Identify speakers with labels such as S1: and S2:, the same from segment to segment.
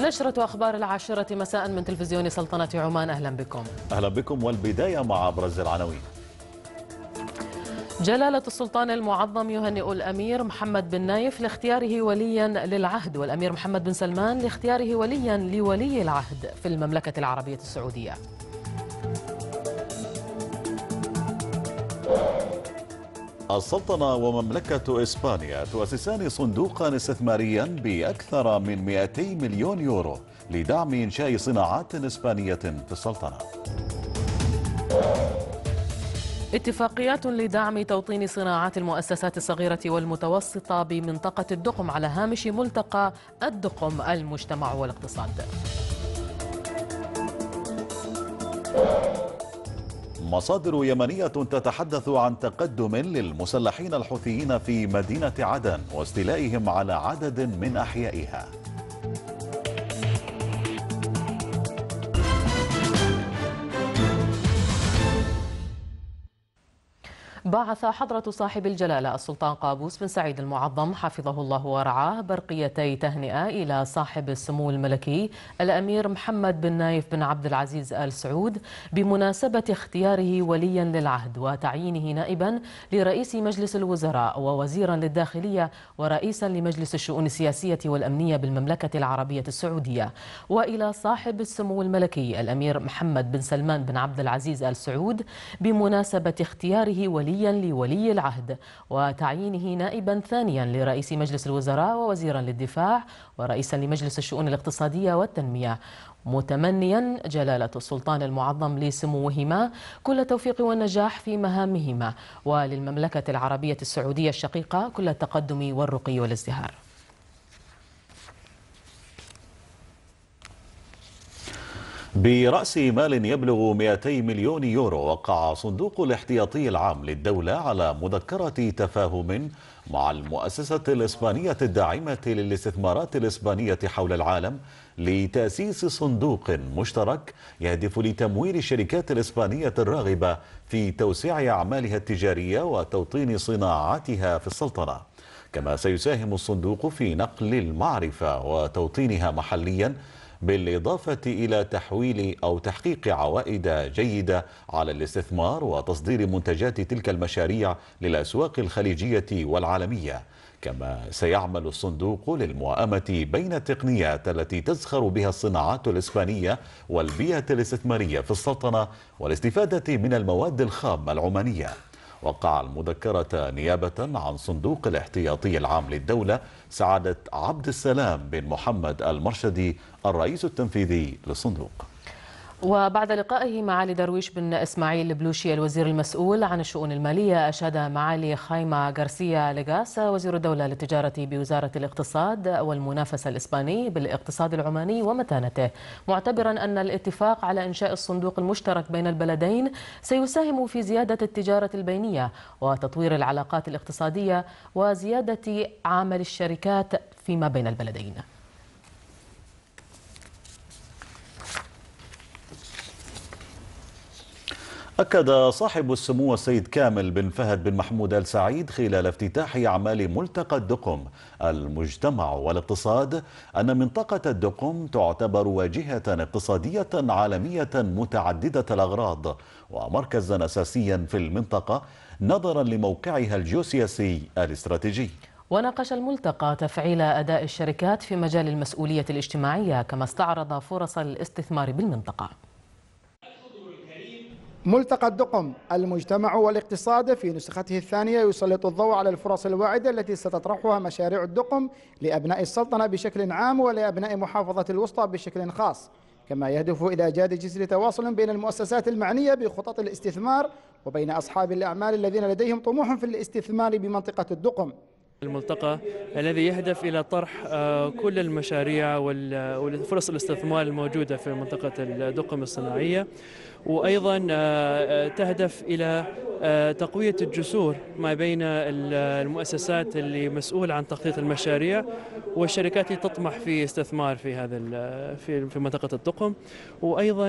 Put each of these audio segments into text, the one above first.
S1: نشرة أخبار العاشرة مساء من تلفزيون سلطنة عمان أهلا بكم
S2: أهلا بكم والبداية مع أبرز العناوين
S1: جلالة السلطان المعظم يهنئ الأمير محمد بن نايف لاختياره وليا للعهد والأمير محمد بن سلمان لاختياره وليا لولي العهد في المملكة العربية السعودية
S2: السلطنة ومملكة إسبانيا تؤسسان صندوقا استثماريا بأكثر من 200 مليون يورو لدعم إنشاء صناعات إسبانية في السلطنة
S1: اتفاقيات لدعم توطين صناعات المؤسسات الصغيرة والمتوسطة بمنطقة الدقم على هامش ملتقى الدقم المجتمع والاقتصاد
S2: مصادر يمنية تتحدث عن تقدم للمسلحين الحوثيين في مدينة عدن واستيلائهم على عدد من أحيائها
S1: بعث حضرة صاحب الجلالة السلطان قابوس بن سعيد المعظم حفظه الله ورعاه برقيتي تهنئة إلى صاحب السمو الملكي الأمير محمد بن نايف بن عبد العزيز آل سعود بمناسبة اختياره وليا للعهد وتعيينه نائبا لرئيس مجلس الوزراء ووزيرا للداخلية ورئيسا لمجلس الشؤون السياسية والأمنية بالمملكة العربية السعودية وإلى صاحب السمو الملكي الأمير محمد بن سلمان بن عبد العزيز آل سعود بمناسبة اختياره وليا عمليا لولي العهد وتعيينه نائبا ثانيا لرئيس مجلس الوزراء ووزيرا للدفاع ورئيسا لمجلس الشؤون الاقتصادية والتنمية متمنيا جلالة السلطان المعظم لسموهما كل التوفيق والنجاح في مهامهما وللمملكة العربية السعودية الشقيقة كل التقدم والرقي والازدهار
S2: برأس مال يبلغ 200 مليون يورو وقع صندوق الاحتياطي العام للدولة على مذكرة تفاهم مع المؤسسة الإسبانية الداعمة للاستثمارات الإسبانية حول العالم لتأسيس صندوق مشترك يهدف لتمويل الشركات الإسبانية الراغبة في توسيع أعمالها التجارية وتوطين صناعاتها في السلطنة كما سيساهم الصندوق في نقل المعرفة وتوطينها محلياً بالإضافة إلى تحويل أو تحقيق عوائد جيدة على الاستثمار وتصدير منتجات تلك المشاريع للأسواق الخليجية والعالمية كما سيعمل الصندوق للمواءمة بين التقنيات التي تزخر بها الصناعات الإسبانية والبيئة الاستثمارية في السلطنة والاستفادة من المواد الخام العمانية وقع المذكرة نيابة عن صندوق الاحتياطي العام للدولة سعادة عبد السلام بن محمد المرشدي الرئيس التنفيذي للصندوق
S1: وبعد لقائه معالي درويش بن إسماعيل البلوشي الوزير المسؤول عن الشؤون المالية أشاد معالي خايمة غارسيا ليغاس وزير الدولة للتجارة بوزارة الاقتصاد والمنافسة الإسباني بالاقتصاد العماني ومتانته معتبرا أن الاتفاق على إنشاء الصندوق المشترك بين البلدين سيساهم في زيادة التجارة البينية وتطوير العلاقات الاقتصادية وزيادة عمل الشركات فيما بين البلدين
S2: أكد صاحب السمو السيد كامل بن فهد بن محمود آل سعيد خلال افتتاح أعمال ملتقى الدقم المجتمع والاقتصاد أن منطقة الدقم تعتبر واجهة اقتصادية عالمية متعددة الأغراض ومركزا أساسيا في المنطقة نظرا لموقعها الجيوسياسي الاستراتيجي
S1: وناقش الملتقى تفعيل أداء الشركات في مجال المسؤولية الاجتماعية كما استعرض فرص الاستثمار بالمنطقة
S3: ملتقى الدقم المجتمع والاقتصاد في نسخته الثانية يسلط الضوء على الفرص الواعدة التي ستطرحها مشاريع الدقم لأبناء السلطنة بشكل عام ولأبناء محافظة الوسطى بشكل خاص كما يهدف إلى إيجاد جسر تواصل بين المؤسسات المعنية بخطط الاستثمار وبين أصحاب الأعمال الذين لديهم طموح في الاستثمار بمنطقة الدقم
S4: الملتقى الذي يهدف إلى طرح آه، كل المشاريع والفرص الاستثمار الموجودة في منطقة الدقم الصناعية وايضا آه، آه، تهدف الى آه، تقويه الجسور ما بين المؤسسات اللي مسؤوله عن تخطيط المشاريع والشركات اللي تطمح في استثمار في هذا في في منطقه الطقم وايضا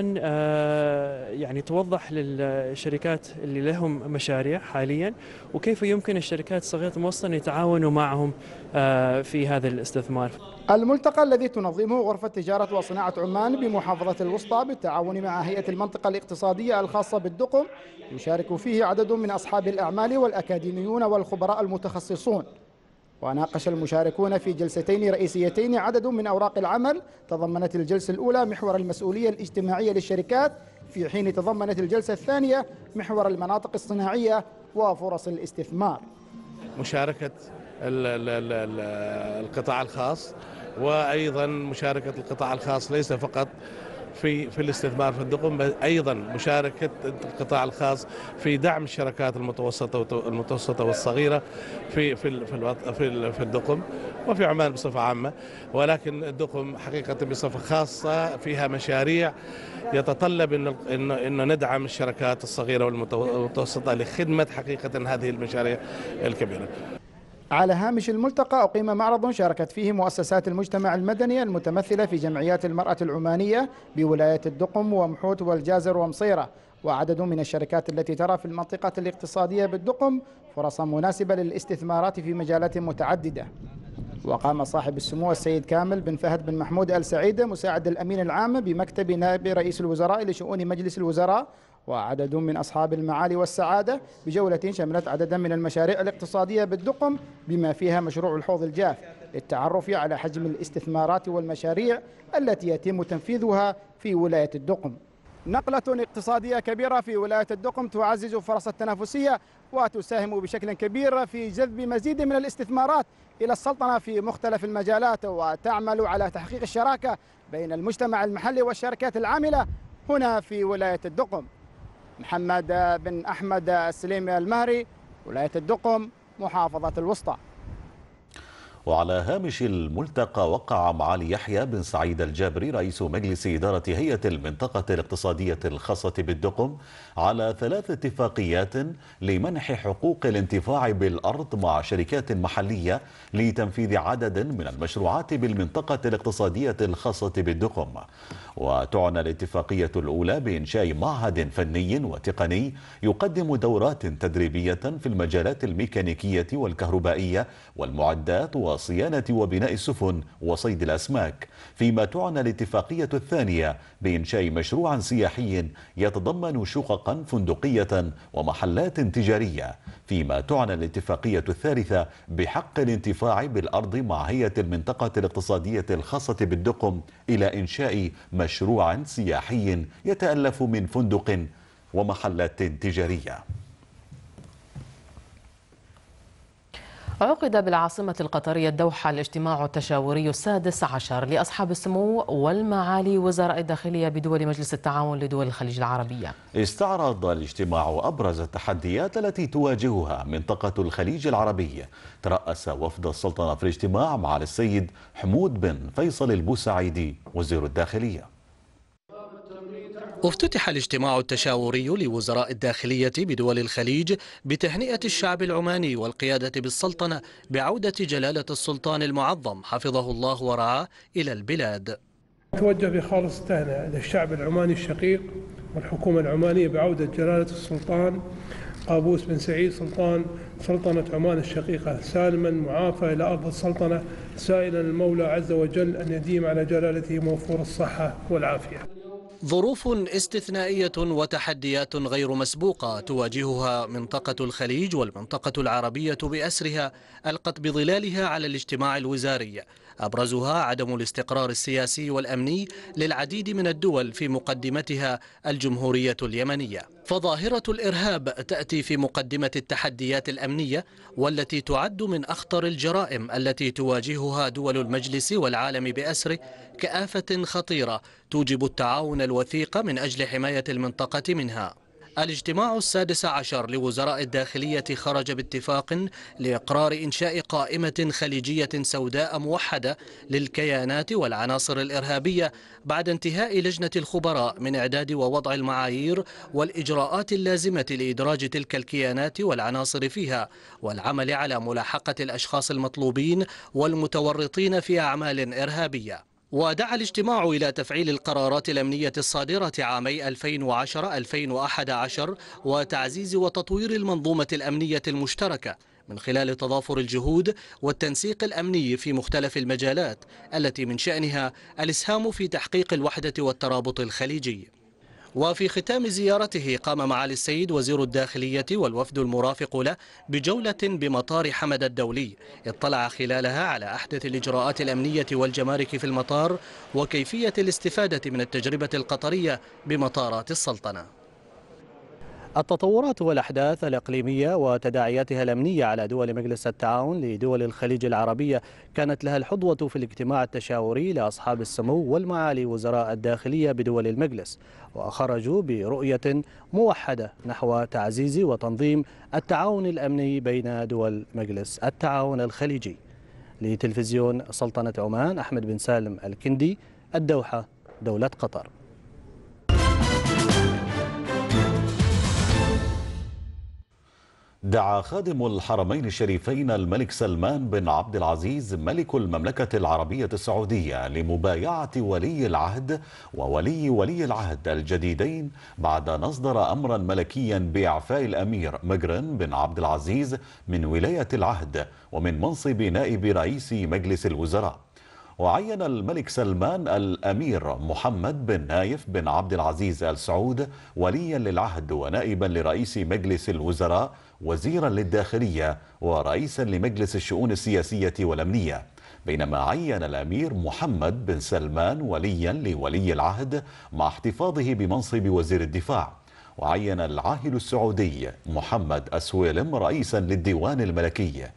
S4: يعني توضح للشركات اللي لهم مشاريع حاليا وكيف يمكن الشركات الصغيره والمتوسطه ان يتعاونوا معهم آه، في هذا الاستثمار
S3: الملتقى الذي تنظمه غرفة تجارة وصناعة عمان بمحافظة الوسطى بالتعاون مع هيئة المنطقة الاقتصادية الخاصة بالدقم يشارك فيه عدد من أصحاب الأعمال والأكاديميون والخبراء المتخصصون وناقش المشاركون في جلستين رئيسيتين عدد من أوراق العمل تضمنت الجلسة الأولى محور المسؤولية الاجتماعية للشركات في حين تضمنت الجلسة الثانية محور المناطق الصناعية وفرص الاستثمار
S5: مشاركة القطاع الخاص
S6: وايضا مشاركه القطاع الخاص ليس فقط في في الاستثمار في الدقم ايضا مشاركه القطاع الخاص في دعم الشركات المتوسطه المتوسطه والصغيره في في في في الدقم وفي عمان بصفه عامه ولكن الدقم حقيقه بصفه خاصه فيها مشاريع يتطلب ان ان ندعم الشركات الصغيره والمتوسطه لخدمه حقيقه هذه المشاريع الكبيره
S3: على هامش الملتقى أقيم معرض شاركت فيه مؤسسات المجتمع المدني المتمثلة في جمعيات المرأة العمانية بولاية الدقم ومحوت والجازر ومصيرة وعدد من الشركات التي ترى في المنطقة الاقتصادية بالدقم فرصا مناسبة للاستثمارات في مجالات متعددة وقام صاحب السمو السيد كامل بن فهد بن محمود السعيدة مساعد الأمين العام بمكتب نائب رئيس الوزراء لشؤون مجلس الوزراء وعدد من أصحاب المعالي والسعادة بجولة شملت عددا من المشاريع الاقتصادية بالدقم بما فيها مشروع الحوض الجاف للتعرف على حجم الاستثمارات والمشاريع التي يتم تنفيذها في ولاية الدقم نقلة اقتصادية كبيرة في ولاية الدقم تعزز فرص التنافسية وتساهم بشكل كبير في جذب مزيد من الاستثمارات إلى السلطنة في مختلف المجالات وتعمل على تحقيق الشراكة بين المجتمع المحلي والشركات العاملة هنا في ولاية الدقم محمد بن أحمد السليمي المهري ولاية الدقم محافظة الوسطى
S2: وعلى هامش الملتقى وقع معالي يحيى بن سعيد الجابري رئيس مجلس إدارة هيئة المنطقة الاقتصادية الخاصة بالدقم على ثلاث اتفاقيات لمنح حقوق الانتفاع بالأرض مع شركات محلية لتنفيذ عدد من المشروعات بالمنطقة الاقتصادية الخاصة بالدقم وتعنى الاتفاقية الأولى بإنشاء معهد فني وتقني يقدم دورات تدريبية في المجالات الميكانيكية والكهربائية والمعدات و وصيانة وبناء السفن وصيد الأسماك فيما تعنى الاتفاقية الثانية بإنشاء مشروع سياحي يتضمن شققا فندقية ومحلات تجارية فيما تعنى الاتفاقية الثالثة بحق الانتفاع بالأرض مع هيئة المنطقة الاقتصادية الخاصة بالدقم إلى إنشاء مشروع سياحي يتألف من فندق ومحلات تجارية
S1: عقد بالعاصمة القطرية الدوحة الاجتماع التشاوري السادس عشر لأصحاب السمو والمعالي وزراء الداخلية بدول مجلس التعاون لدول الخليج العربية
S2: استعرض الاجتماع أبرز التحديات التي تواجهها منطقة الخليج العربي ترأس وفد السلطنة في الاجتماع مع السيد حمود بن فيصل البوسعيدي وزير الداخلية
S4: افتتح الاجتماع التشاوري لوزراء الداخلية بدول الخليج بتهنئة الشعب العماني والقيادة بالسلطنة بعودة جلالة السلطان المعظم حفظه الله ورعاه إلى البلاد
S5: توجه بخالص التهنئة للشعب العماني الشقيق والحكومة العمانية بعودة جلالة السلطان قابوس بن سعيد سلطان سلطنة عمان الشقيقة سالما معافى إلى أرض السلطنة سائلا المولى عز وجل أن يديم على جلالته موفور الصحة والعافية
S4: ظروف استثنائية وتحديات غير مسبوقة تواجهها منطقة الخليج والمنطقة العربية بأسرها ألقت بظلالها على الاجتماع الوزاري أبرزها عدم الاستقرار السياسي والأمني للعديد من الدول في مقدمتها الجمهورية اليمنية فظاهرة الإرهاب تأتي في مقدمة التحديات الأمنية والتي تعد من أخطر الجرائم التي تواجهها دول المجلس والعالم بأسره كآفة خطيرة توجب التعاون الوثيق من أجل حماية المنطقة منها الاجتماع السادس عشر لوزراء الداخلية خرج باتفاق لإقرار إنشاء قائمة خليجية سوداء موحدة للكيانات والعناصر الإرهابية بعد انتهاء لجنة الخبراء من إعداد ووضع المعايير والإجراءات اللازمة لإدراج تلك الكيانات والعناصر فيها والعمل على ملاحقة الأشخاص المطلوبين والمتورطين في أعمال إرهابية ودعا الاجتماع إلى تفعيل القرارات الأمنية الصادرة عامي 2010-2011 وتعزيز وتطوير المنظومة الأمنية المشتركة من خلال تضافر الجهود والتنسيق الأمني في مختلف المجالات التي من شأنها الإسهام في تحقيق الوحدة والترابط الخليجي وفي ختام زيارته قام معالي السيد وزير الداخلية والوفد المرافق له بجولة بمطار حمد الدولي اطلع خلالها على أحدث الإجراءات الأمنية والجمارك في المطار وكيفية الاستفادة من التجربة القطرية بمطارات السلطنة التطورات والأحداث الإقليمية وتداعياتها الأمنية على دول مجلس التعاون لدول الخليج العربية كانت لها الحضوة في الاجتماع التشاوري لأصحاب السمو والمعالي وزراء الداخلية بدول المجلس وخرجوا برؤية موحدة نحو تعزيز وتنظيم التعاون الأمني بين دول مجلس التعاون الخليجي لتلفزيون سلطنة عمان أحمد بن سالم الكندي الدوحة دولة قطر
S2: دعا خادم الحرمين الشريفين الملك سلمان بن عبد العزيز ملك المملكة العربية السعودية لمبايعة ولي العهد وولي ولي العهد الجديدين بعد أن أصدر أمرا ملكيا بإعفاء الأمير مجرن بن عبد العزيز من ولاية العهد ومن منصب نائب رئيس مجلس الوزراء وعين الملك سلمان الأمير محمد بن نايف بن عبد العزيز آل سعود وليا للعهد ونائبا لرئيس مجلس الوزراء وزيرا للداخلية ورئيسا لمجلس الشؤون السياسية والأمنية بينما عين الأمير محمد بن سلمان وليا لولي العهد مع احتفاظه بمنصب وزير الدفاع وعين العاهل السعودي محمد أسويلم رئيسا للديوان الملكي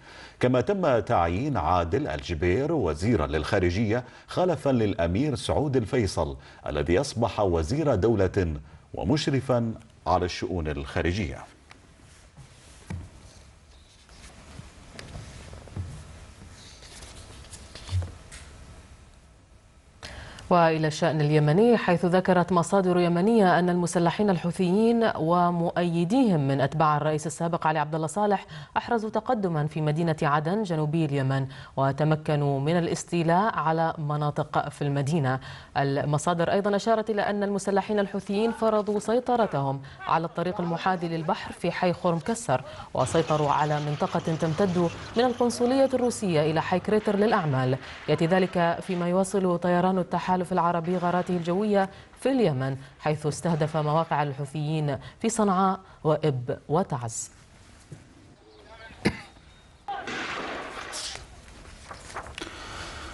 S2: كما تم تعيين عادل الجبير وزيرا للخارجية خلفا للأمير سعود الفيصل الذي أصبح وزير دولة ومشرفا على الشؤون الخارجية
S1: وإلى الشأن اليمني حيث ذكرت مصادر يمنية أن المسلحين الحوثيين ومؤيديهم من أتباع الرئيس السابق علي عبد الله صالح أحرزوا تقدما في مدينة عدن جنوبي اليمن وتمكنوا من الاستيلاء على مناطق في المدينة المصادر أيضا أشارت إلى أن المسلحين الحوثيين فرضوا سيطرتهم على الطريق المحاذي للبحر في حي خرم كسر وسيطروا على منطقة تمتد من القنصلية الروسية إلى حي كريتر للأعمال يأتي ذلك فيما يواصل طيران التحالف التحالف العربي غاراته الجوية في اليمن حيث استهدف مواقع الحوثيين في صنعاء وإب وتعز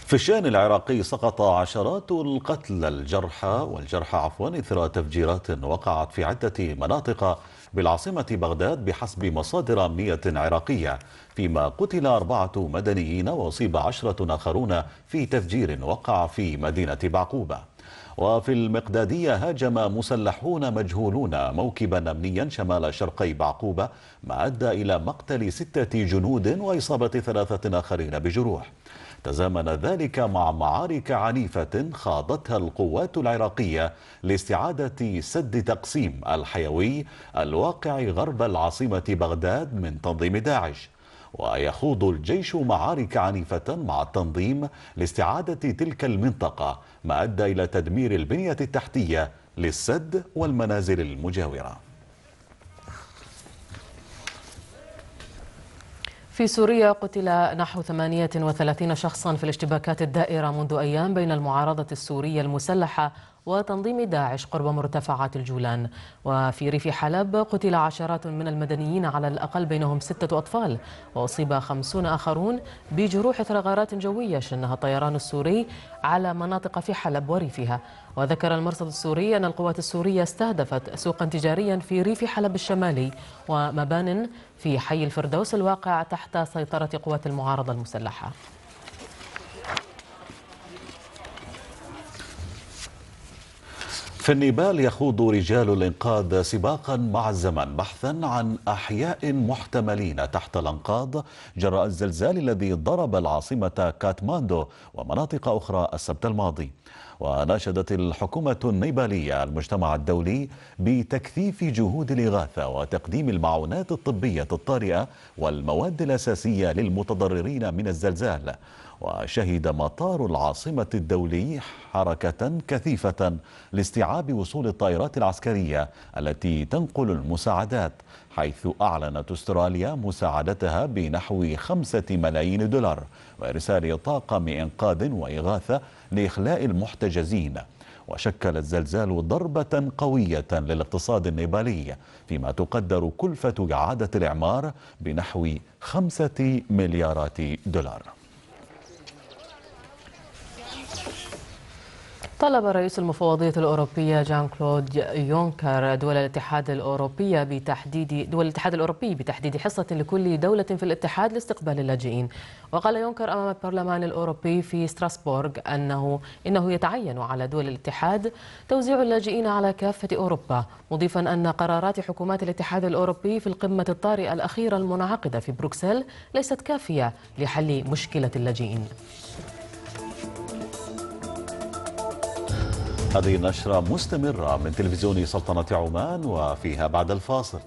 S2: في الشان العراقي سقط عشرات القتلى الجرحى والجرحى عفوا اثر تفجيرات وقعت في عده مناطق بالعاصمة بغداد بحسب مصادر أمنية عراقية فيما قتل أربعة مدنيين وأصيب عشرة آخرون في تفجير وقع في مدينة بعقوبة وفي المقدادية هاجم مسلحون مجهولون موكبا أمنيا شمال شرقي بعقوبة ما أدى إلى مقتل ستة جنود وإصابة ثلاثة آخرين بجروح تزامن ذلك مع معارك عنيفة خاضتها القوات العراقية لاستعادة سد تقسيم الحيوي الواقع غرب العاصمة بغداد من تنظيم داعش ويخوض الجيش معارك عنيفة مع التنظيم لاستعادة تلك المنطقة ما أدى إلى تدمير البنية التحتية للسد والمنازل المجاورة
S1: في سوريا قتل نحو 38 شخصا في الاشتباكات الدائرة منذ أيام بين المعارضة السورية المسلحة وتنظيم داعش قرب مرتفعات الجولان وفي ريف حلب قتل عشرات من المدنيين على الأقل بينهم ستة أطفال وأصيب خمسون آخرون بجروح إثر غارات جوية شنها الطيران السوري على مناطق في حلب وريفها وذكر المرصد السوري أن القوات السورية استهدفت سوقا تجاريا في ريف حلب الشمالي ومبان في حي الفردوس الواقع تحت سيطرة قوات المعارضة المسلحة
S2: في النيبال يخوض رجال الإنقاذ سباقا مع الزمن بحثا عن أحياء محتملين تحت الأنقاض جراء الزلزال الذي ضرب العاصمة كاتماندو ومناطق أخرى السبت الماضي وناشدت الحكومة النيبالية المجتمع الدولي بتكثيف جهود الإغاثة وتقديم المعونات الطبية الطارئة والمواد الأساسية للمتضررين من الزلزال وشهد مطار العاصمة الدولي حركة كثيفة لاستيعاب وصول الطائرات العسكرية التي تنقل المساعدات حيث أعلنت أستراليا مساعدتها بنحو خمسة ملايين دولار وإرسال طاقم إنقاذ وإغاثة لإخلاء المحتجزين وشكل الزلزال ضربة قوية للاقتصاد النيبالي فيما تقدر كلفة إعادة الإعمار بنحو خمسة مليارات دولار
S1: طلب رئيس المفوضية الأوروبية جان كلود يونكر دول الاتحاد الأوروبي بتحديد دول الاتحاد الأوروبي بتحديد حصة لكل دولة في الاتحاد لاستقبال اللاجئين وقال يونكر أمام البرلمان الأوروبي في ستراسبورغ أنه إنه يتعين على دول الاتحاد توزيع اللاجئين على كافة أوروبا مضيفا أن قرارات حكومات الاتحاد الأوروبي في القمة الطارئة الأخيرة المنعقدة في بروكسل ليست كافية لحل مشكلة اللاجئين
S2: هذه النشرة مستمرة من تلفزيون سلطنة عمان وفيها بعد الفاصل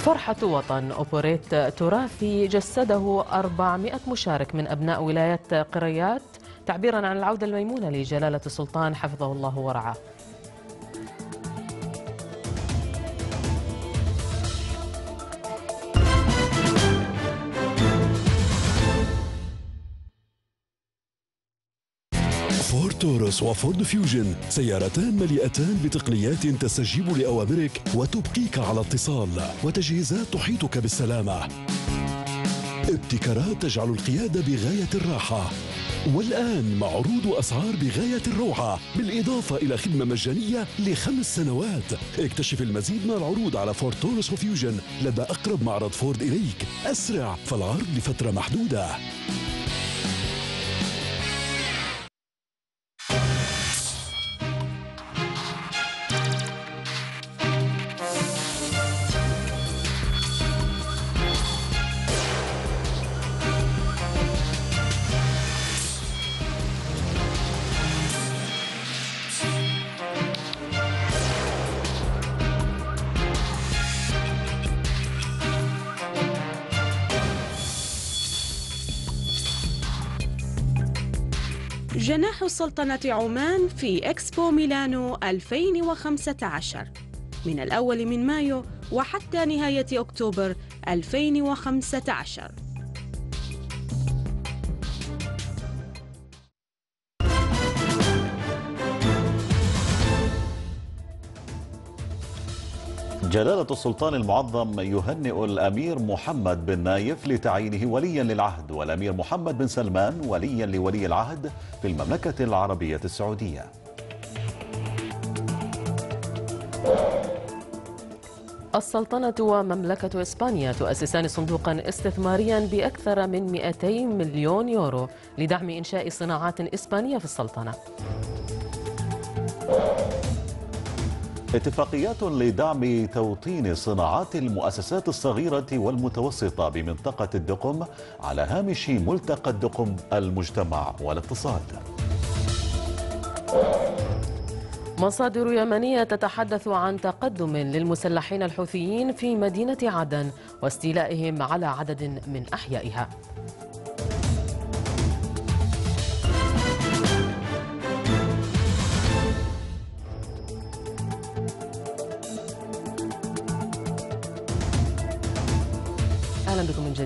S1: فرحة وطن أوبريت تراثي جسده 400 مشارك من أبناء ولاية قريات تعبيرا عن العودة الميمونة لجلالة السلطان حفظه الله ورعاه
S2: فورد تورس وفورد فيوجن سيارتان مليئتان بتقنيات تستجيب لأوامرك وتبقيك على اتصال وتجهيزات تحيطك بالسلامة ابتكارات تجعل القيادة بغاية الراحة والآن مع عروض أسعار بغاية الروعة بالإضافة إلى خدمة مجانية لخمس سنوات اكتشف المزيد من العروض على فورد تورس وفيوجن لدى أقرب معرض فورد إليك أسرع فالعرض لفترة محدودة
S7: سلطنة عمان في إكسبو ميلانو 2015 من الأول من مايو وحتى نهاية أكتوبر 2015
S2: جلالة السلطان المعظم يهنئ الأمير محمد بن نايف لتعيينه وليا للعهد والأمير محمد بن سلمان وليا لولي العهد في المملكة العربية السعودية
S1: السلطنة ومملكة إسبانيا تؤسسان صندوقا استثماريا بأكثر من 200 مليون يورو لدعم إنشاء صناعات إسبانية في السلطنة
S2: اتفاقيات لدعم توطين صناعات المؤسسات الصغيرة والمتوسطة بمنطقة الدقم على هامش ملتقى الدقم المجتمع والاقتصاد
S1: مصادر يمنية تتحدث عن تقدم للمسلحين الحوثيين في مدينة عدن واستيلائهم على عدد من أحيائها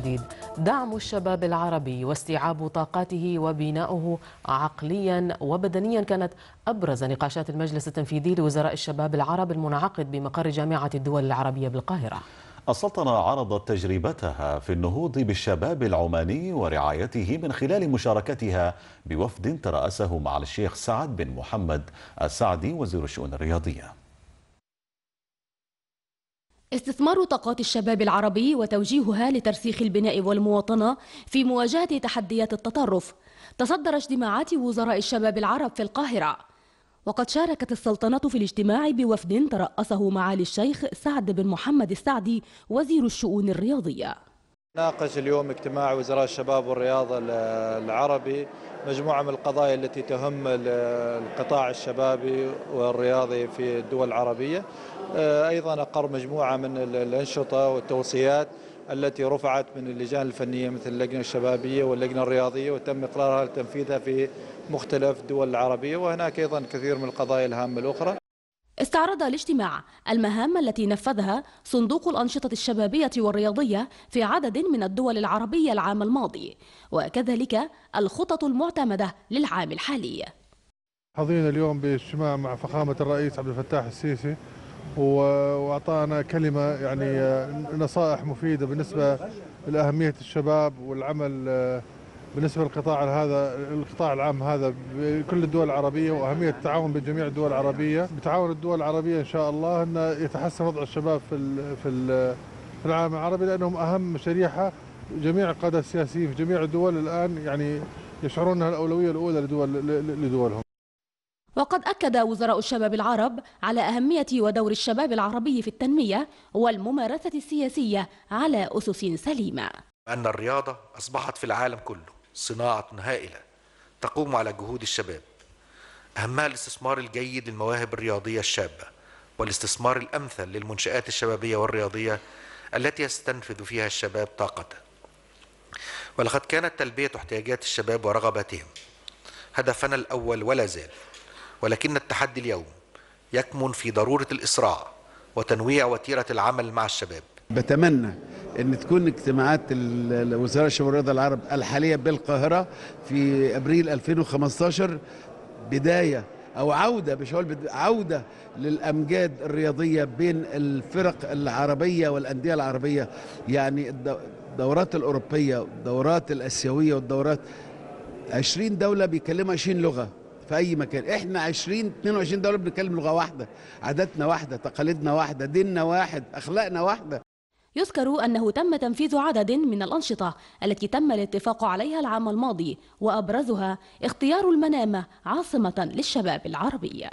S1: الجديد دعم الشباب العربي واستيعاب طاقاته وبناؤه عقليا وبدنيا كانت أبرز نقاشات المجلس التنفيذي لوزراء الشباب العرب المنعقد بمقر جامعة الدول العربية بالقاهرة
S2: السلطنة عرضت تجربتها في النهوض بالشباب العماني ورعايته من خلال مشاركتها بوفد ترأسه مع الشيخ سعد بن محمد السعدي وزير الشؤون الرياضية
S7: استثمار طاقات الشباب العربي وتوجيهها لترسيخ البناء والمواطنة في مواجهة تحديات التطرف تصدر اجتماعات وزراء الشباب العرب في القاهرة وقد شاركت السلطنة في الاجتماع بوفد ترأسه معالي الشيخ سعد بن محمد السعدي وزير الشؤون الرياضية
S5: ناقش اليوم اجتماع وزراء الشباب والرياضة العربي مجموعة من القضايا التي تهم القطاع الشبابي والرياضي في الدول العربية آه، أيضا أقر مجموعة من الأنشطة والتوصيات التي رفعت من اللجان الفنية مثل اللجنة الشبابية واللجنة الرياضية وتم إقرارها لتنفيذها في مختلف الدول العربية وهناك أيضا كثير من القضايا الهامة الأخرى
S7: استعرض الاجتماع المهام التي نفذها صندوق الأنشطة الشبابية والرياضية في عدد من الدول العربية العام الماضي وكذلك الخطط المعتمدة للعام الحالي
S1: حظينا اليوم باجتماع مع فخامة الرئيس عبد الفتاح السيسي واعطانا كلمه يعني نصائح مفيده بالنسبه لاهميه الشباب والعمل بالنسبه للقطاع هذا القطاع العام هذا بكل الدول العربيه واهميه التعاون بين جميع الدول العربيه، بتعاون الدول العربيه ان شاء الله ان يتحسن وضع الشباب في في في العالم العربي لانهم اهم شريحه جميع القاده السياسيين في جميع الدول الان يعني يشعرون انها الاولويه الاولى لدول لدولهم.
S7: وقد أكد وزراء الشباب العرب على أهمية ودور الشباب العربي في التنمية والممارسة السياسية على أسس سليمة.
S5: أن الرياضة أصبحت في العالم كله صناعة هائلة تقوم على جهود الشباب أهمها الاستثمار الجيد للمواهب الرياضية الشابة والاستثمار الأمثل للمنشآت الشبابية والرياضية التي يستنفذ فيها الشباب طاقته ولقد كانت تلبية احتياجات الشباب ورغباتهم هدفنا الأول ولا زال ولكن التحدي اليوم يكمن في ضرورة الإسراع وتنويع وتيرة العمل مع الشباب
S2: بتمنى ان تكون اجتماعات وزاره الشباب والرياضه العرب الحاليه بالقاهره في ابريل 2015 بدايه او عوده مش هقول عوده للامجاد الرياضيه بين الفرق العربيه والانديه العربيه يعني الدورات الاوروبيه والدورات الاسيويه والدورات 20 دوله بيتكلموا 20 لغه في اي مكان احنا 20 22 دوله بنتكلم لغه
S6: واحده عاداتنا واحده تقاليدنا واحده ديننا واحد اخلاقنا واحده
S7: يذكر أنه تم تنفيذ عدد من الأنشطة التي تم الاتفاق عليها العام الماضي وأبرزها اختيار المنامة عاصمة للشباب العربي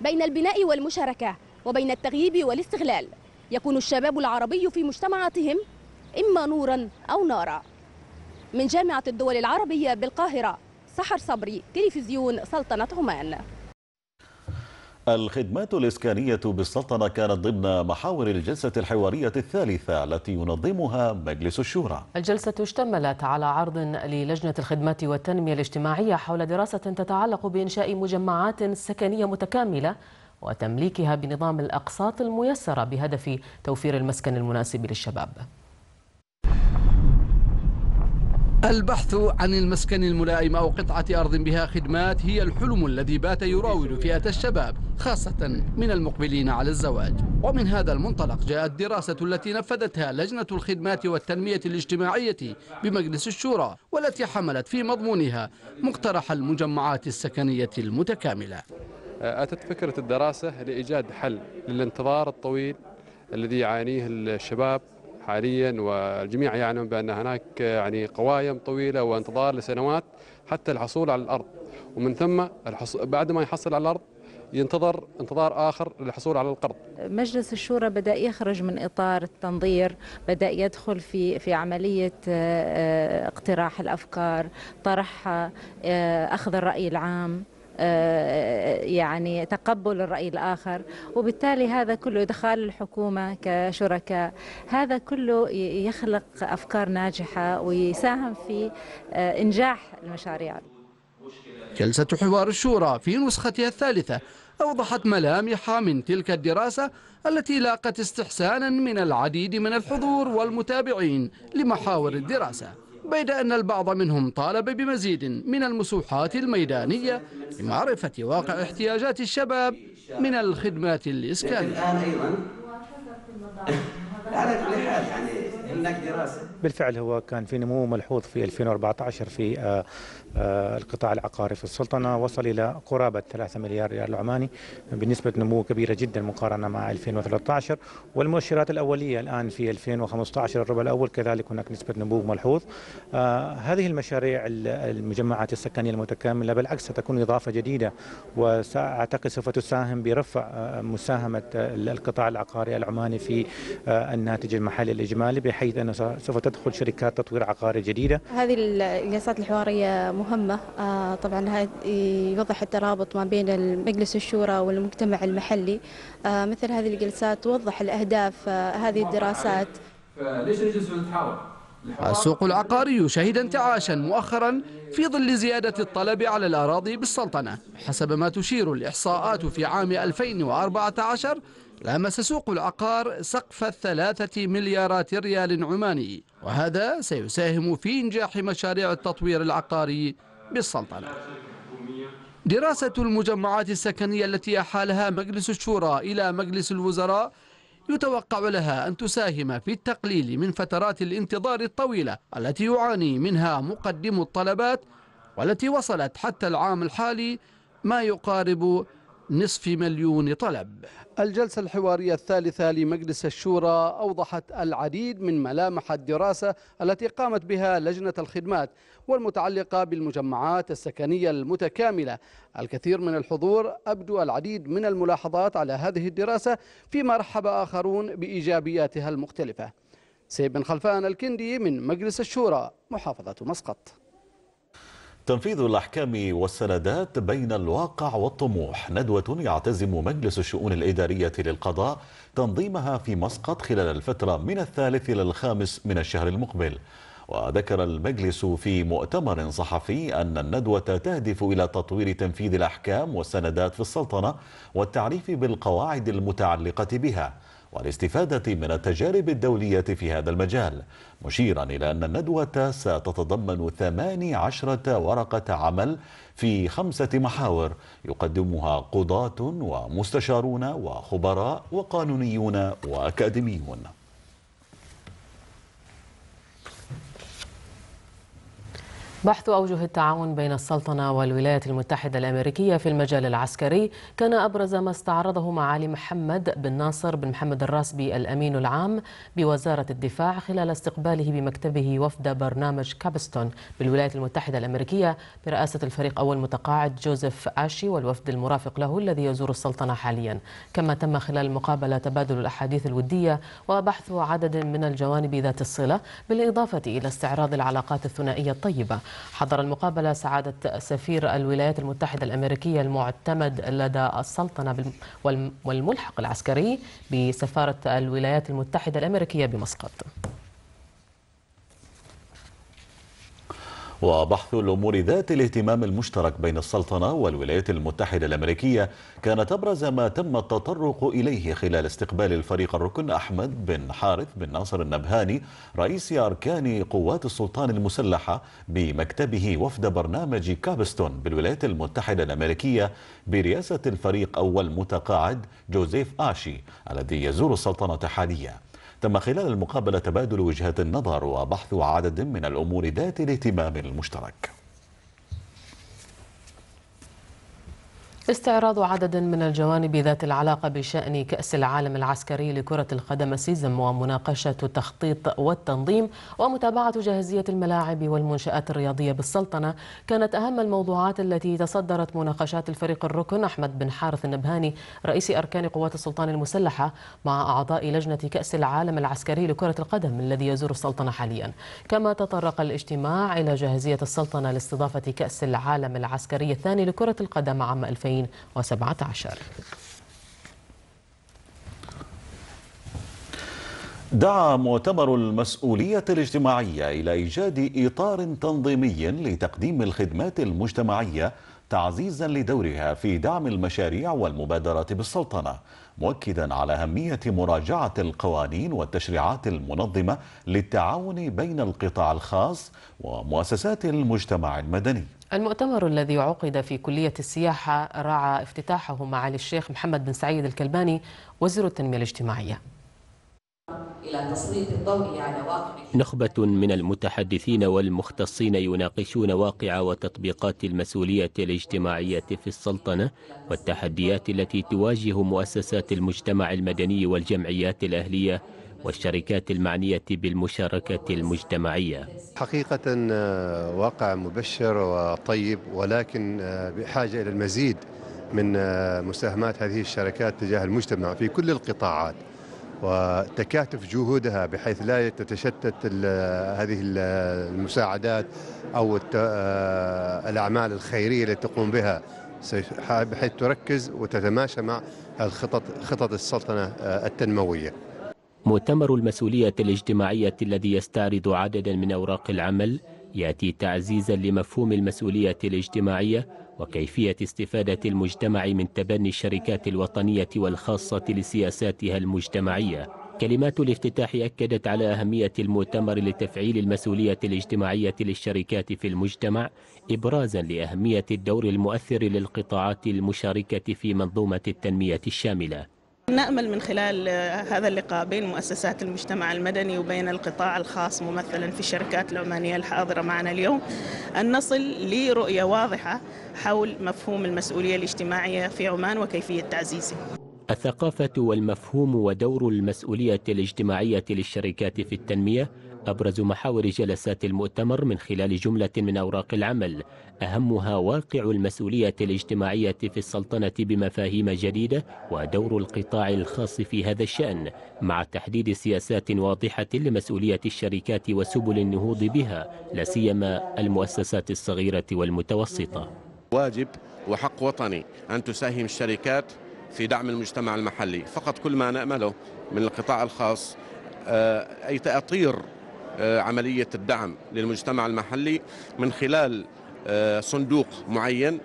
S7: بين البناء والمشاركة وبين التغييب والاستغلال يكون الشباب العربي في مجتمعاتهم إما نورا أو نارا من جامعة الدول العربية بالقاهرة سحر صبري تلفزيون سلطنة عمان
S2: الخدمات الإسكانية بالسلطنة كانت ضمن محاور الجلسة الحوارية الثالثة التي ينظمها مجلس الشورى
S1: الجلسة اشتملت على عرض للجنة الخدمات والتنمية الاجتماعية حول دراسة تتعلق بإنشاء مجمعات سكنية متكاملة وتمليكها بنظام الأقساط الميسرة بهدف توفير المسكن المناسب للشباب
S8: البحث عن المسكن الملائم أو قطعة أرض بها خدمات هي الحلم الذي بات يراود فئة الشباب خاصة من المقبلين على الزواج ومن هذا المنطلق جاءت الدراسة التي نفذتها لجنة الخدمات والتنمية الاجتماعية بمجلس الشورى والتي حملت في مضمونها مقترح المجمعات السكنية المتكاملة أه، أتت فكرة الدراسة لإيجاد حل للانتظار الطويل الذي يعانيه الشباب حاليا والجميع يعلم يعني بان هناك يعني قوايم طويله وانتظار لسنوات حتى الحصول على الارض ومن ثم بعد ما يحصل على الارض ينتظر انتظار
S5: آخر للحصول على القرض
S7: مجلس الشورى بدأ يخرج من إطار التنظير بدأ يدخل في في عملية آه، آه، اقتراح الأفكار طرحها آه، أخذ الرأي العام آه، يعني تقبل الرأي الآخر وبالتالي هذا كله إدخال الحكومة كشركاء هذا كله يخلق أفكار ناجحة ويساهم في آه، إنجاح المشاريع
S8: جلسة حوار الشورى في نسختها الثالثة أوضحت ملامح من تلك الدراسة التي لاقت استحسانا من العديد من الحضور والمتابعين لمحاور الدراسة بيد أن البعض منهم طالب بمزيد من المسوحات الميدانية لمعرفة واقع احتياجات الشباب من
S5: الخدمات الإسكانية الآن أيضا
S6: يعني
S5: بالفعل هو كان في نمو ملحوظ في 2014 في آه، آه، القطاع العقاري في السلطنة وصل إلى قرابة 3 مليار ريال عماني بنسبة نمو كبيرة جدا مقارنة مع 2013 والمؤشرات الأولية الآن في 2015 الربع الأول كذلك هناك نسبة نمو ملحوظ آه، هذه المشاريع المجمعات السكنية المتكاملة بالعكس ستكون إضافة جديدة وأعتقد سوف تساهم برفع آه، مساهمة القطاع العقاري العماني في الناتج المحلي الإجمالي بحيث أنه سوف تدخل شركات تطوير عقاري جديدة
S7: هذه الجلسات الحوارية مهمة آه، طبعا يوضح الترابط ما بين مجلس الشورى والمجتمع المحلي آه، مثل هذه الجلسات توضح الأهداف آه، هذه الدراسات
S8: السوق العقاري شهد انتعاشا مؤخرا في ظل زيادة الطلب على الأراضي بالسلطنة حسب ما تشير الإحصاءات في عام 2014 لامس سوق العقار سقف الثلاثة مليارات ريال عماني وهذا سيساهم في إنجاح مشاريع التطوير العقاري بالسلطنة دراسة المجمعات السكنية التي أحالها مجلس الشورى إلى مجلس الوزراء يتوقع لها أن تساهم في التقليل من فترات الانتظار الطويلة التي يعاني منها مقدم الطلبات والتي وصلت حتى العام الحالي ما يقارب نصف مليون طلب الجلسة الحوارية الثالثة لمجلس الشورى أوضحت العديد من ملامح الدراسة التي قامت بها لجنة الخدمات والمتعلقة بالمجمعات السكنية المتكاملة الكثير من الحضور أبدو العديد من الملاحظات على هذه الدراسة فيما رحب آخرون بإيجابياتها المختلفة سيب بن خلفان الكندي من مجلس الشورى محافظة مسقط
S2: تنفيذ الأحكام والسندات بين الواقع والطموح ندوة يعتزم مجلس الشؤون الإدارية للقضاء تنظيمها في مسقط خلال الفترة من الثالث إلى الخامس من الشهر المقبل وذكر المجلس في مؤتمر صحفي أن الندوة تهدف إلى تطوير تنفيذ الأحكام والسندات في السلطنة والتعريف بالقواعد المتعلقة بها والاستفادة من التجارب الدولية في هذا المجال مشيرا إلى أن الندوة ستتضمن 18 ورقة عمل في خمسة محاور يقدمها قضاة ومستشارون وخبراء وقانونيون وأكاديميون
S1: بحث أوجه التعاون بين السلطنة والولايات المتحدة الأمريكية في المجال العسكري كان أبرز ما استعرضه معالي محمد بن ناصر بن محمد الراسبي الأمين العام بوزارة الدفاع خلال استقباله بمكتبه وفد برنامج كابستون بالولايات المتحدة الأمريكية برئاسة الفريق أول متقاعد جوزيف آشي والوفد المرافق له الذي يزور السلطنة حاليا كما تم خلال المقابلة تبادل الأحاديث الودية وبحث عدد من الجوانب ذات الصلة بالإضافة إلى استعراض العلاقات الثنائية الطيبة حضر المقابلة سعادة سفير الولايات المتحدة الأمريكية المعتمد لدى السلطنة والملحق العسكري بسفارة الولايات المتحدة الأمريكية بمسقط
S2: وبحث الأمور ذات الاهتمام المشترك بين السلطنة والولايات المتحدة الأمريكية كانت أبرز ما تم التطرق إليه خلال استقبال الفريق الركن أحمد بن حارث بن ناصر النبهاني رئيس أركان قوات السلطان المسلحة بمكتبه وفد برنامج كابستون بالولايات المتحدة الأمريكية برئاسة الفريق أول متقاعد جوزيف آشي الذي يزور السلطنة حاليا تم خلال المقابلة تبادل وجهات النظر وبحث عدد من الأمور ذات الاهتمام المشترك
S1: استعراض عدد من الجوانب ذات العلاقة بشأن كأس العالم العسكري لكرة القدم سيزم ومناقشة التخطيط والتنظيم ومتابعة جاهزية الملاعب والمنشآت الرياضية بالسلطنة كانت أهم الموضوعات التي تصدرت مناقشات الفريق الركن أحمد بن حارث النبهاني رئيس أركان قوات السلطان المسلحة مع أعضاء لجنة كأس العالم العسكري لكرة القدم الذي يزور السلطنة حاليا كما تطرق الاجتماع إلى جاهزية السلطنة لاستضافة كأس العالم العسكري الثاني لكرة القدم عام 2000 2017
S2: دعا مؤتمر المسؤولية الاجتماعية إلى إيجاد إطار تنظيمي لتقديم الخدمات المجتمعية تعزيزا لدورها في دعم المشاريع والمبادرات بالسلطنة مؤكدا على أهمية مراجعة القوانين والتشريعات المنظمة للتعاون بين القطاع الخاص ومؤسسات المجتمع المدني
S1: المؤتمر الذي عقد في كلية السياحة رعى افتتاحه معالي الشيخ محمد بن سعيد الكلباني وزير التنمية الاجتماعية
S9: نخبة من المتحدثين والمختصين يناقشون واقع وتطبيقات المسؤولية الاجتماعية في السلطنة والتحديات التي تواجه مؤسسات المجتمع المدني والجمعيات الأهلية والشركات المعنية بالمشاركة المجتمعية
S8: حقيقة آه، واقع مبشر وطيب ولكن آه، بحاجة إلى المزيد من آه، مساهمات هذه الشركات تجاه
S10: المجتمع في كل القطاعات وتكاتف جهودها بحيث لا تتشتت هذه المساعدات او
S9: الاعمال الخيريه التي تقوم بها بحيث تركز وتتماشى مع الخطط خطط السلطنه التنمويه مؤتمر المسؤولية الاجتماعية الذي يستعرض عددا من أوراق العمل يأتي تعزيزا لمفهوم المسؤولية الاجتماعية وكيفية استفادة المجتمع من تبني الشركات الوطنية والخاصة لسياساتها المجتمعية كلمات الافتتاح أكدت على أهمية المؤتمر لتفعيل المسؤولية الاجتماعية للشركات في المجتمع إبرازا لأهمية الدور المؤثر للقطاعات المشاركة في منظومة التنمية الشاملة
S1: نأمل من خلال آه، هذا اللقاء بين مؤسسات المجتمع المدني وبين القطاع الخاص ممثلا في الشركات العمانية الحاضرة معنا اليوم أن نصل لرؤية واضحة حول مفهوم المسؤولية الاجتماعية في عمان وكيفية تعزيزه
S9: الثقافة والمفهوم ودور المسؤولية الاجتماعية للشركات في التنمية أبرز محاور جلسات المؤتمر من خلال جملة من أوراق العمل أهمها واقع المسؤولية الاجتماعية في السلطنة بمفاهيم جديدة ودور القطاع الخاص في هذا الشأن مع تحديد سياسات واضحة لمسؤولية الشركات وسبل النهوض بها لسيما المؤسسات الصغيرة والمتوسطة
S5: واجب وحق وطني أن تساهم الشركات في دعم المجتمع المحلي فقط كل ما نأمله من القطاع الخاص آه، أي تأطير آه، عملية الدعم للمجتمع المحلي من خلال آه، صندوق معين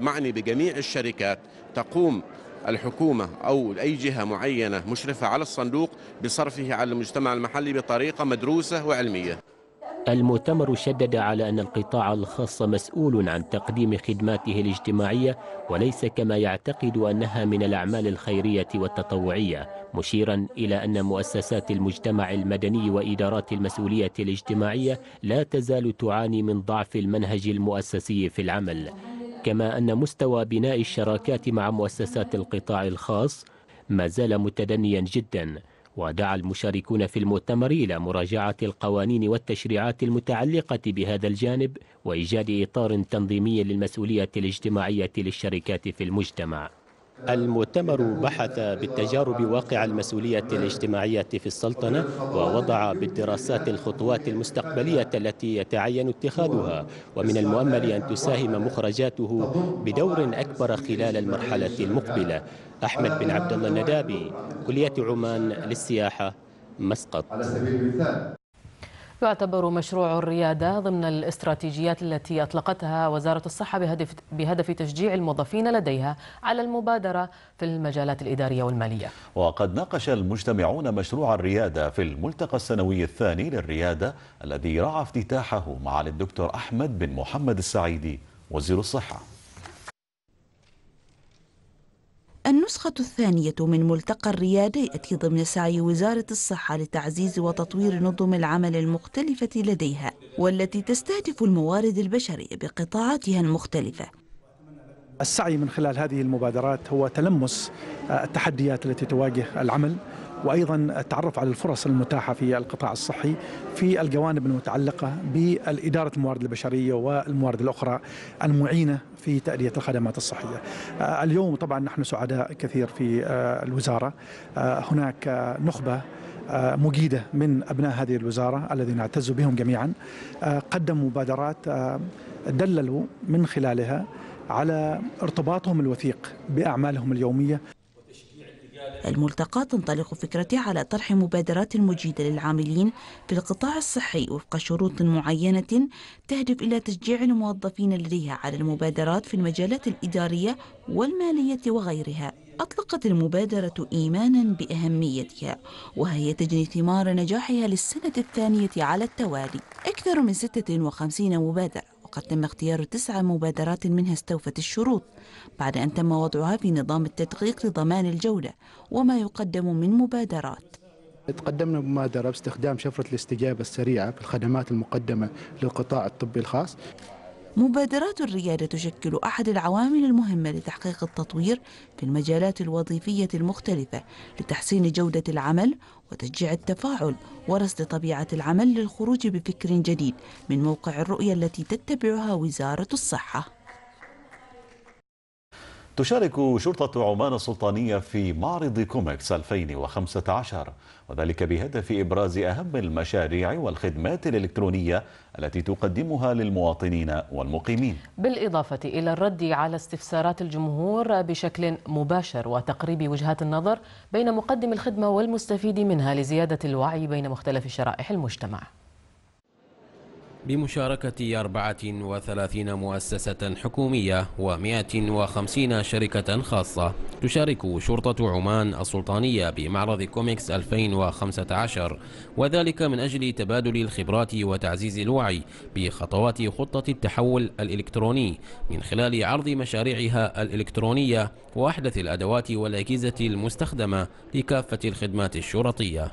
S5: معني بجميع الشركات تقوم الحكومة أو أي جهة معينة مشرفة على الصندوق بصرفه على المجتمع المحلي بطريقة مدروسة وعلمية
S9: المؤتمر شدد على أن القطاع الخاص مسؤول عن تقديم خدماته الاجتماعية وليس كما يعتقد أنها من الأعمال الخيرية والتطوعية مشيرا إلى أن مؤسسات المجتمع المدني وإدارات المسؤولية الاجتماعية لا تزال تعاني من ضعف المنهج المؤسسي في العمل كما أن مستوى بناء الشراكات مع مؤسسات القطاع الخاص ما زال متدنيا جداً ودعا المشاركون في المؤتمر إلى مراجعة القوانين والتشريعات المتعلقة بهذا الجانب وإيجاد إطار تنظيمي للمسؤولية الاجتماعية للشركات في المجتمع المؤتمر بحث بالتجارب واقع المسؤولية الاجتماعية في السلطنة ووضع بالدراسات الخطوات المستقبلية التي يتعين اتخاذها ومن المؤمل أن تساهم مخرجاته بدور أكبر خلال المرحلة المقبلة أحمد بن عبد الله الندابي كلية عمان للسياحة مسقط
S1: يعتبر مشروع الريادة ضمن الاستراتيجيات التي أطلقتها وزارة الصحة بهدف, بهدف تشجيع الموظفين لديها على المبادرة في المجالات الإدارية والمالية
S2: وقد ناقش المجتمعون مشروع الريادة في الملتقى السنوي الثاني للريادة الذي رعى افتتاحه مع الدكتور أحمد بن محمد السعيدي وزير الصحة
S11: النسخة الثانية من ملتقى الريادة يأتي ضمن سعي وزارة الصحة لتعزيز وتطوير نظم العمل المختلفة لديها والتي تستهدف الموارد البشرية بقطاعاتها
S5: المختلفة السعي من خلال هذه المبادرات هو تلمس التحديات التي تواجه العمل وايضا التعرف على الفرص المتاحه في القطاع الصحي في الجوانب المتعلقه باداره الموارد البشريه والموارد الاخرى المعينه في تأدية الخدمات الصحية آه، اليوم طبعا نحن سعداء كثير في آه، الوزارة آه، هناك نخبة مجيدة من أبناء هذه الوزارة الذين نعتز بهم جميعا قدموا مبادرات دللوا من خلالها على ارتباطهم الوثيق بأعمالهم اليومية
S11: الملتقى تنطلق فكرته على طرح مبادرات مجيدة للعاملين في القطاع الصحي وفق شروط معينة تهدف إلى تشجيع الموظفين لديها على المبادرات في المجالات الإدارية والمالية وغيرها أطلقت المبادرة إيمانا بأهميتها وهي تجني ثمار نجاحها للسنة الثانية على التوالي أكثر من 56 مبادرة وقد تم اختيار تسع مبادرات منها استوفت الشروط بعد أن تم وضعها في نظام التدقيق لضمان الجودة وما يقدم من مبادرات
S3: تقدمنا بمبادرة باستخدام شفرة الاستجابة السريعة في الخدمات المقدمة للقطاع الطبي الخاص مبادرات
S11: الريادة تشكل أحد العوامل المهمة لتحقيق التطوير في المجالات الوظيفية المختلفة لتحسين جودة العمل وتشجيع التفاعل ورصد طبيعة العمل للخروج بفكر جديد من موقع الرؤية التي تتبعها وزارة الصحة
S2: تشارك شرطة عمان السلطانية في معرض كومكس 2015 وذلك بهدف إبراز أهم المشاريع والخدمات الإلكترونية التي تقدمها للمواطنين والمقيمين
S1: بالإضافة إلى الرد على استفسارات الجمهور بشكل مباشر وتقريب وجهات النظر بين مقدم الخدمة والمستفيد منها لزيادة الوعي بين مختلف شرائح المجتمع
S12: بمشاركة 34 مؤسسة حكومية و150 شركة خاصة تشارك شرطة عمان السلطانية بمعرض كوميكس 2015 وذلك من أجل تبادل الخبرات وتعزيز الوعي بخطوات خطة التحول الإلكتروني من خلال عرض مشاريعها الإلكترونية وأحدث الأدوات والأجهزة المستخدمة لكافة الخدمات الشرطية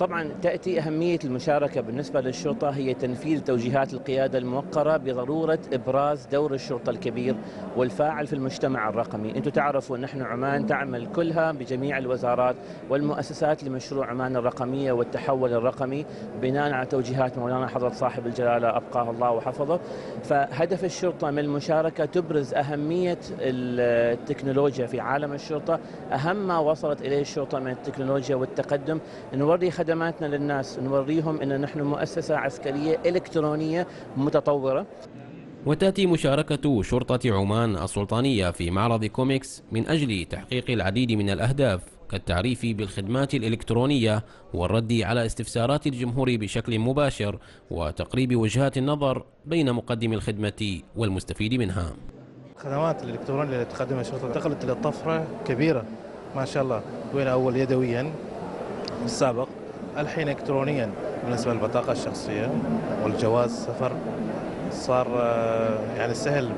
S9: طبعا تأتي أهمية المشاركة بالنسبة للشرطة هي تنفيذ توجيهات القيادة الموقرة بضرورة إبراز دور الشرطة الكبير والفاعل في المجتمع الرقمي أنتم تعرفوا نحن عمان تعمل كلها بجميع الوزارات والمؤسسات لمشروع عمان الرقمية والتحول الرقمي بناء على توجيهات مولانا حضرة صاحب الجلالة أبقاه الله وحفظه فهدف الشرطة من المشاركة تبرز أهمية التكنولوجيا في عالم الشرطة أهم ما وصلت إليه الشرطة من التكنولوجيا والتقدم نوري خدماتنا للناس نوريهم أن نحن مؤسسة عسكرية إلكترونية متطورة
S12: وتأتي مشاركة شرطة عمان السلطانية في معرض كوميكس من أجل تحقيق العديد من الأهداف كالتعريف بالخدمات الإلكترونية والرد على استفسارات الجمهور بشكل مباشر وتقريب وجهات النظر بين مقدم الخدمة والمستفيد منها
S4: الخدمات الإلكترونية التي تقدمها الشرطة انتقلت إلى طفرة كبيرة ما
S5: شاء الله وين أول يدويا السابق الحين الكترونيا بالنسبه للبطاقه الشخصيه والجواز السفر صار آه، يعني سهل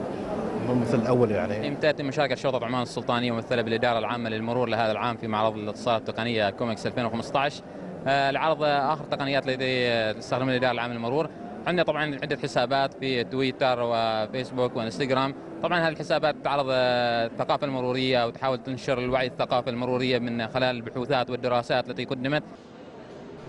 S5: مو مثل الاول يعني إيه، امتدت مشاركه
S12: شرطه عمان السلطانيه ممثله بالاداره العامه للمرور لهذا العام في معرض الاتصالات التقنيه كوميكس 2015 آه، العرض اخر التقنيات التي تستخدمها الاداره العامه للمرور عندنا طبعا عده حسابات في تويتر وفيسبوك وانستغرام طبعا هذه الحسابات تعرض آه، الثقافة المرورية وتحاول تنشر الوعي الثقافي المرورية من خلال البحوثات والدراسات التي قدمت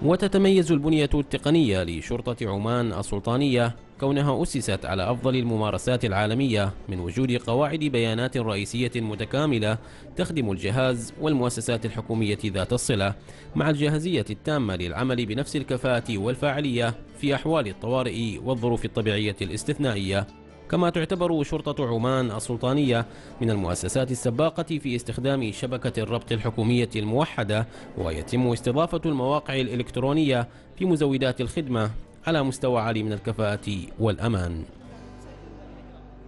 S12: وتتميز البنية التقنية لشرطة عمان السلطانية كونها أسست على أفضل الممارسات العالمية من وجود قواعد بيانات رئيسية متكاملة تخدم الجهاز والمؤسسات الحكومية ذات الصلة مع الجاهزية التامة للعمل بنفس الكفاءة والفاعلية في أحوال الطوارئ والظروف الطبيعية الاستثنائية كما تعتبر شرطة عمان السلطانية من المؤسسات السباقة في استخدام شبكة الربط الحكومية الموحدة ويتم استضافة المواقع الإلكترونية في مزودات الخدمة على مستوى عالي من الكفاءة والأمان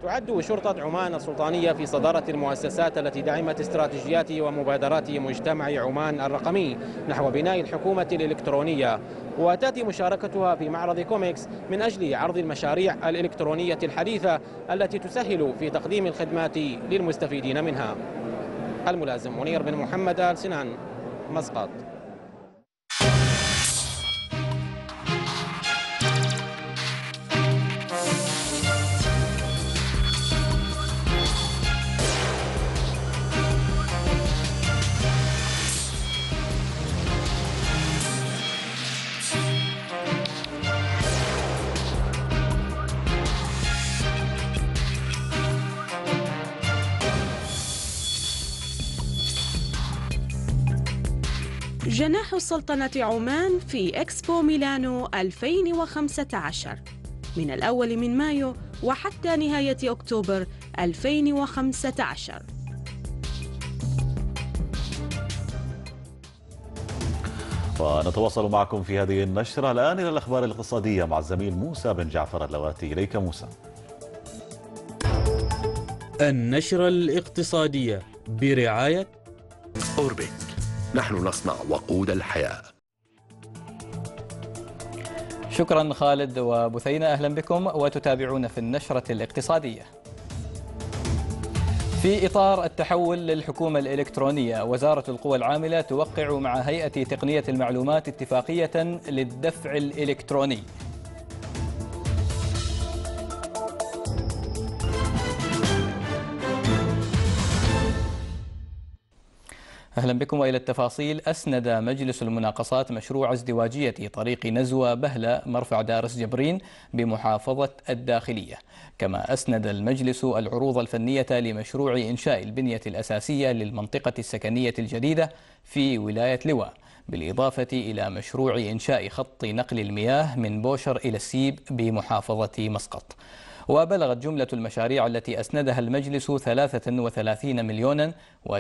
S12: تعد شرطة عمان السلطانية في صدارة المؤسسات التي دعمت استراتيجيات ومبادرات مجتمع عمان الرقمي نحو بناء الحكومة الإلكترونية وتأتي مشاركتها في معرض كوميكس من أجل عرض المشاريع الإلكترونية الحديثة التي تسهل في تقديم الخدمات للمستفيدين منها الملازم منير بن محمد آل سنان مسقط
S7: جناح سلطنة عمان في إكسبو ميلانو 2015 من الأول من مايو وحتى نهاية أكتوبر 2015
S2: ونتواصل معكم في هذه النشرة الآن إلى الأخبار الاقتصادية مع الزميل موسى بن جعفر اللواتي إليك موسى النشرة الاقتصادية برعاية
S5: أوربيت نحن نصنع وقود الحياة
S13: شكرا خالد وبثينة أهلا بكم وتتابعون في النشرة الاقتصادية في إطار التحول للحكومة الإلكترونية وزارة القوى العاملة توقع مع هيئة تقنية المعلومات اتفاقية للدفع الإلكتروني أهلا بكم وإلى التفاصيل أسند مجلس المناقصات مشروع ازدواجية طريق نزوة بهلة مرفع دارس جبرين بمحافظة الداخلية كما أسند المجلس العروض الفنية لمشروع إنشاء البنية الأساسية للمنطقة السكنية الجديدة في ولاية لواء بالإضافة إلى مشروع إنشاء خط نقل المياه من بوشر إلى السيب بمحافظة مسقط وبلغت جملة المشاريع التي أسندها المجلس 33 مليونا و991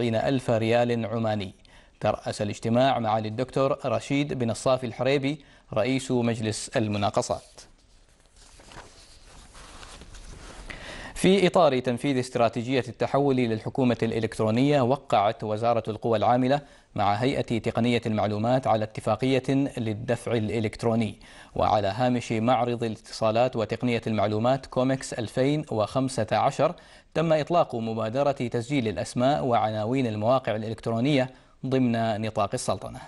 S13: ألف ريال عماني ترأس الاجتماع معالي الدكتور رشيد بن الصافي الحريبي رئيس مجلس المناقصات في إطار تنفيذ استراتيجية التحول للحكومة الإلكترونية وقعت وزارة القوى العاملة مع هيئة تقنية المعلومات على اتفاقية للدفع الإلكتروني وعلى هامش معرض الاتصالات وتقنية المعلومات كوميكس 2015 تم إطلاق مبادرة تسجيل الأسماء وعناوين المواقع الإلكترونية ضمن نطاق السلطنة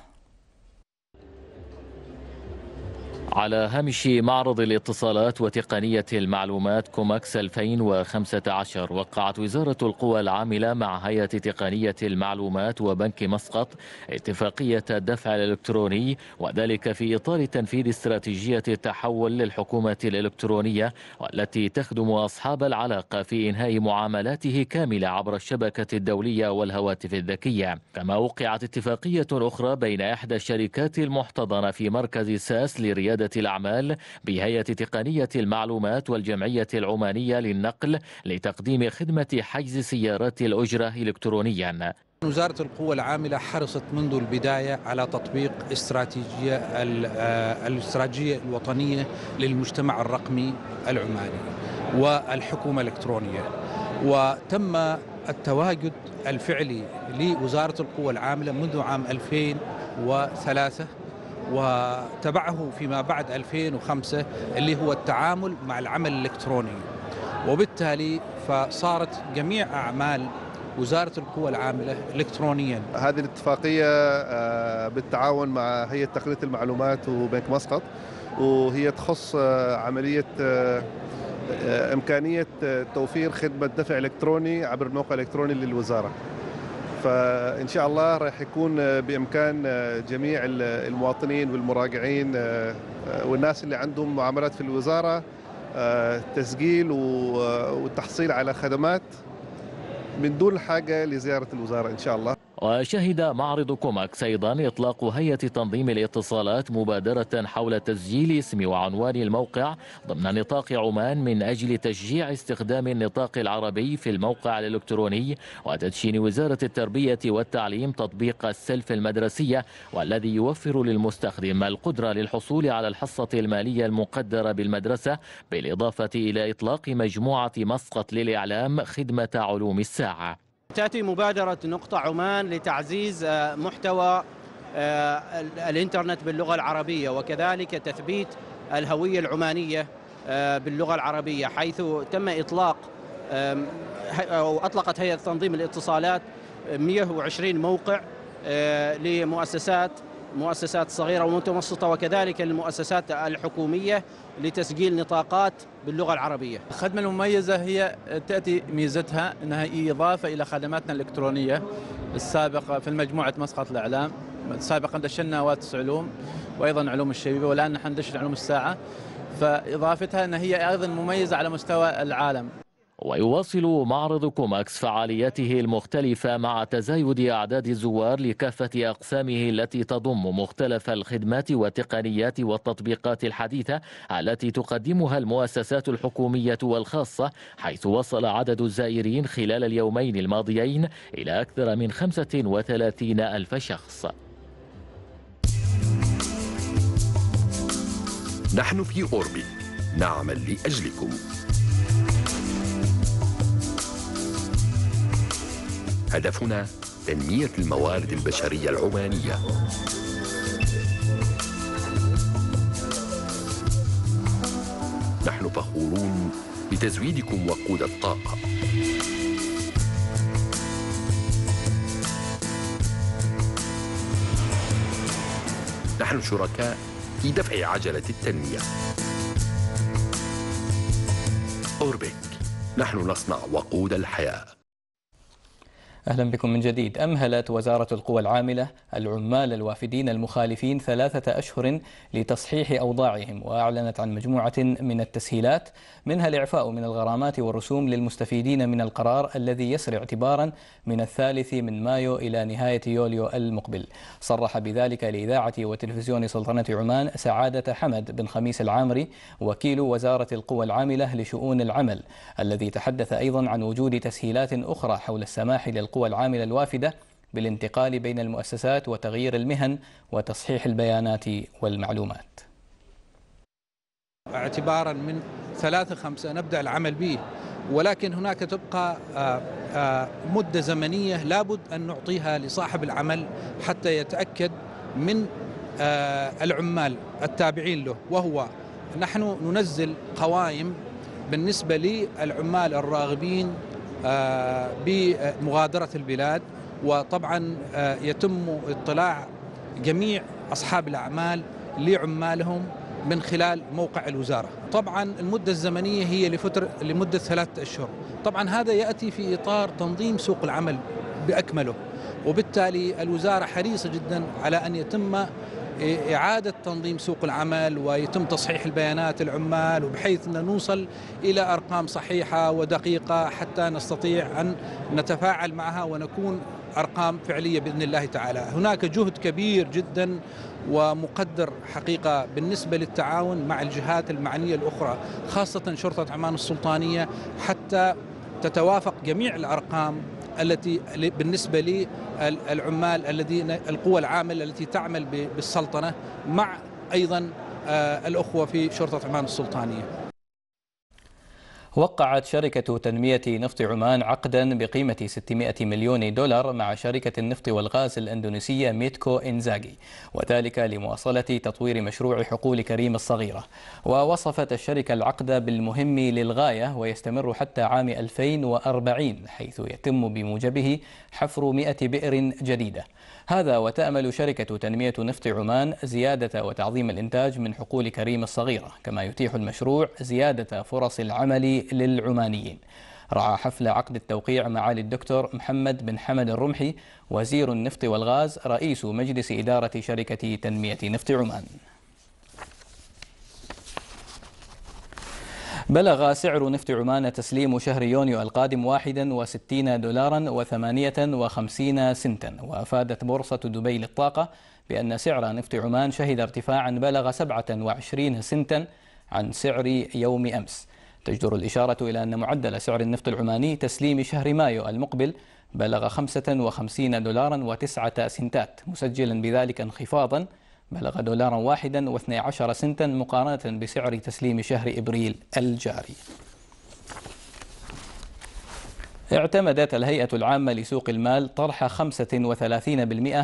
S14: على هامش معرض الاتصالات وتقنية المعلومات كوماكس 2015 وقعت وزارة القوى العاملة مع هيئة تقنية المعلومات وبنك مسقط اتفاقية الدفع الإلكتروني وذلك في إطار تنفيذ استراتيجية التحول للحكومة الإلكترونية والتي تخدم أصحاب العلاقة في إنهاء معاملاته كاملة عبر الشبكة الدولية والهواتف الذكية كما وقعت اتفاقية أخرى بين إحدى الشركات المحتضنة في مركز ساس لريادة ريادة الأعمال بهيئة تقنية المعلومات والجمعية العمانية للنقل لتقديم خدمة حجز سيارات الأجرة إلكترونيا
S5: وزارة القوى العاملة حرصت منذ البداية على تطبيق استراتيجية آه، الاستراتيجية الوطنية للمجتمع الرقمي العماني والحكومة الإلكترونية وتم التواجد الفعلي لوزارة القوى العاملة منذ عام 2003 وتبعه فيما بعد 2005 اللي هو التعامل مع العمل الإلكتروني وبالتالي فصارت جميع أعمال وزارة القوى العاملة إلكترونيا هذه الاتفاقية آه، بالتعاون مع هيئة تقنية المعلومات وبنك مسقط وهي تخص آه، عملية آه، إمكانية توفير خدمة دفع إلكتروني عبر الموقع الإلكتروني للوزارة فان شاء الله راح يكون بامكان جميع المواطنين والمراجعين آه، آه، والناس اللي عندهم معاملات في الوزاره آه، تسجيل والتحصيل على خدمات من دون حاجه لزياره الوزاره ان شاء الله
S14: وشهد معرض كوماكس أيضا إطلاق هيئة تنظيم الاتصالات مبادرة حول تسجيل اسم وعنوان الموقع ضمن نطاق عمان من أجل تشجيع استخدام النطاق العربي في الموقع الإلكتروني وتدشين وزارة التربية والتعليم تطبيق السلف المدرسية والذي يوفر للمستخدم القدرة للحصول على الحصة المالية المقدرة بالمدرسة بالإضافة إلى إطلاق مجموعة مسقط للإعلام خدمة علوم الساعة
S5: تأتي مبادرة نقطة عمان لتعزيز آه، محتوى آه، الإنترنت باللغة العربية وكذلك تثبيت الهوية العمانية آه، باللغة العربية حيث تم إطلاق أو أطلقت هيئة تنظيم الاتصالات
S12: 120 موقع لمؤسسات مؤسسات صغيرة
S5: ومتوسطة وكذلك المؤسسات الحكومية لتسجيل نطاقات باللغة العربية الخدمة المميزة هي تأتي ميزتها أنها إضافة إلى خدماتنا الإلكترونية السابقة في مجموعة مسقط الإعلام سابقا دشنا واتس علوم وأيضا علوم الشبيبة والآن نحن ندش علوم الساعة فإضافتها أنها هي أيضا مميزة على
S14: مستوى العالم ويواصل معرض كوماكس فعالياته المختلفة مع تزايد أعداد الزوار لكافة أقسامه التي تضم مختلف الخدمات والتقنيات والتطبيقات الحديثة التي تقدمها المؤسسات الحكومية والخاصة حيث وصل عدد الزائرين خلال اليومين الماضيين إلى أكثر من 35 ألف شخص
S5: نحن في أوربي نعمل لأجلكم
S2: هدفنا تنمية الموارد البشرية العمانية نحن فخورون
S5: بتزويدكم وقود الطاقة نحن شركاء في دفع عجلة التنمية أوربيك نحن نصنع وقود الحياه
S13: أهلا بكم من جديد أمهلت وزارة القوى العاملة العمال الوافدين المخالفين ثلاثة أشهر لتصحيح أوضاعهم وأعلنت عن مجموعة من التسهيلات منها الإعفاء من الغرامات والرسوم للمستفيدين من القرار الذي يسري اعتبارا من الثالث من مايو إلى نهاية يوليو المقبل صرح بذلك لإذاعة وتلفزيون سلطنة عمان سعادة حمد بن خميس العامري وكيل وزارة القوى العاملة لشؤون العمل الذي تحدث أيضا عن وجود تسهيلات أخرى حول السماح للقوى القوى العاملة الوافدة بالانتقال بين المؤسسات وتغيير المهن وتصحيح البيانات
S5: والمعلومات اعتبارا من ثلاثة خمسة نبدأ العمل به ولكن هناك تبقى آه، آه، مدة زمنية لابد أن نعطيها لصاحب العمل حتى يتأكد من آه، العمال التابعين له وهو نحن ننزل قوائم بالنسبة للعمال الراغبين آه، بمغادرة البلاد وطبعا آه، يتم اطلاع جميع أصحاب الأعمال لعمالهم من خلال موقع الوزارة طبعا المدة الزمنية هي لفترة لمدة ثلاثة أشهر طبعا هذا يأتي في إطار تنظيم سوق العمل بأكمله وبالتالي الوزارة حريصة جدا على أن يتم إعادة تنظيم سوق العمل ويتم تصحيح البيانات العمال وبحيث أن نوصل إلى أرقام صحيحة ودقيقة حتى نستطيع أن نتفاعل معها ونكون أرقام فعلية بإذن الله تعالى هناك جهد كبير جدا ومقدر حقيقة بالنسبة للتعاون مع الجهات المعنية الأخرى خاصة شرطة عمان السلطانية حتى تتوافق جميع الأرقام التي بالنسبة للعمال الذين القوى العاملة التي تعمل بالسلطنة مع أيضا آه، الأخوة في شرطة عمان السلطانية
S13: وقعت شركة تنمية نفط عمان عقدا بقيمة 600 مليون دولار مع شركة النفط والغاز الأندونيسية ميتكو إنزاجي وذلك لمواصلة تطوير مشروع حقول كريم الصغيرة ووصفت الشركة العقد بالمهم للغاية ويستمر حتى عام 2040 حيث يتم بموجبه حفر 100 بئر جديدة هذا وتأمل شركة تنمية نفط عمان زيادة وتعظيم الإنتاج من حقول كريم الصغيرة كما يتيح المشروع زيادة فرص العمل للعمانيين رعى حفل عقد التوقيع معالي الدكتور محمد بن حمد الرمحي وزير النفط والغاز رئيس مجلس إدارة شركة تنمية نفط عمان بلغ سعر نفط عمان تسليم شهر يونيو القادم 61 دولارا و58 سنتا وأفادت بورصة دبي للطاقة بأن سعر نفط عمان شهد ارتفاعا بلغ 27 سنتا عن سعر يوم أمس تجدر الإشارة إلى أن معدل سعر النفط العماني تسليم شهر مايو المقبل بلغ 55 دولارا و9 سنتات مسجلا بذلك انخفاضا بلغ دولارا واحدا و12 سنتا مقارنة بسعر تسليم شهر إبريل الجاري اعتمدت الهيئة العامة لسوق المال طرح 35%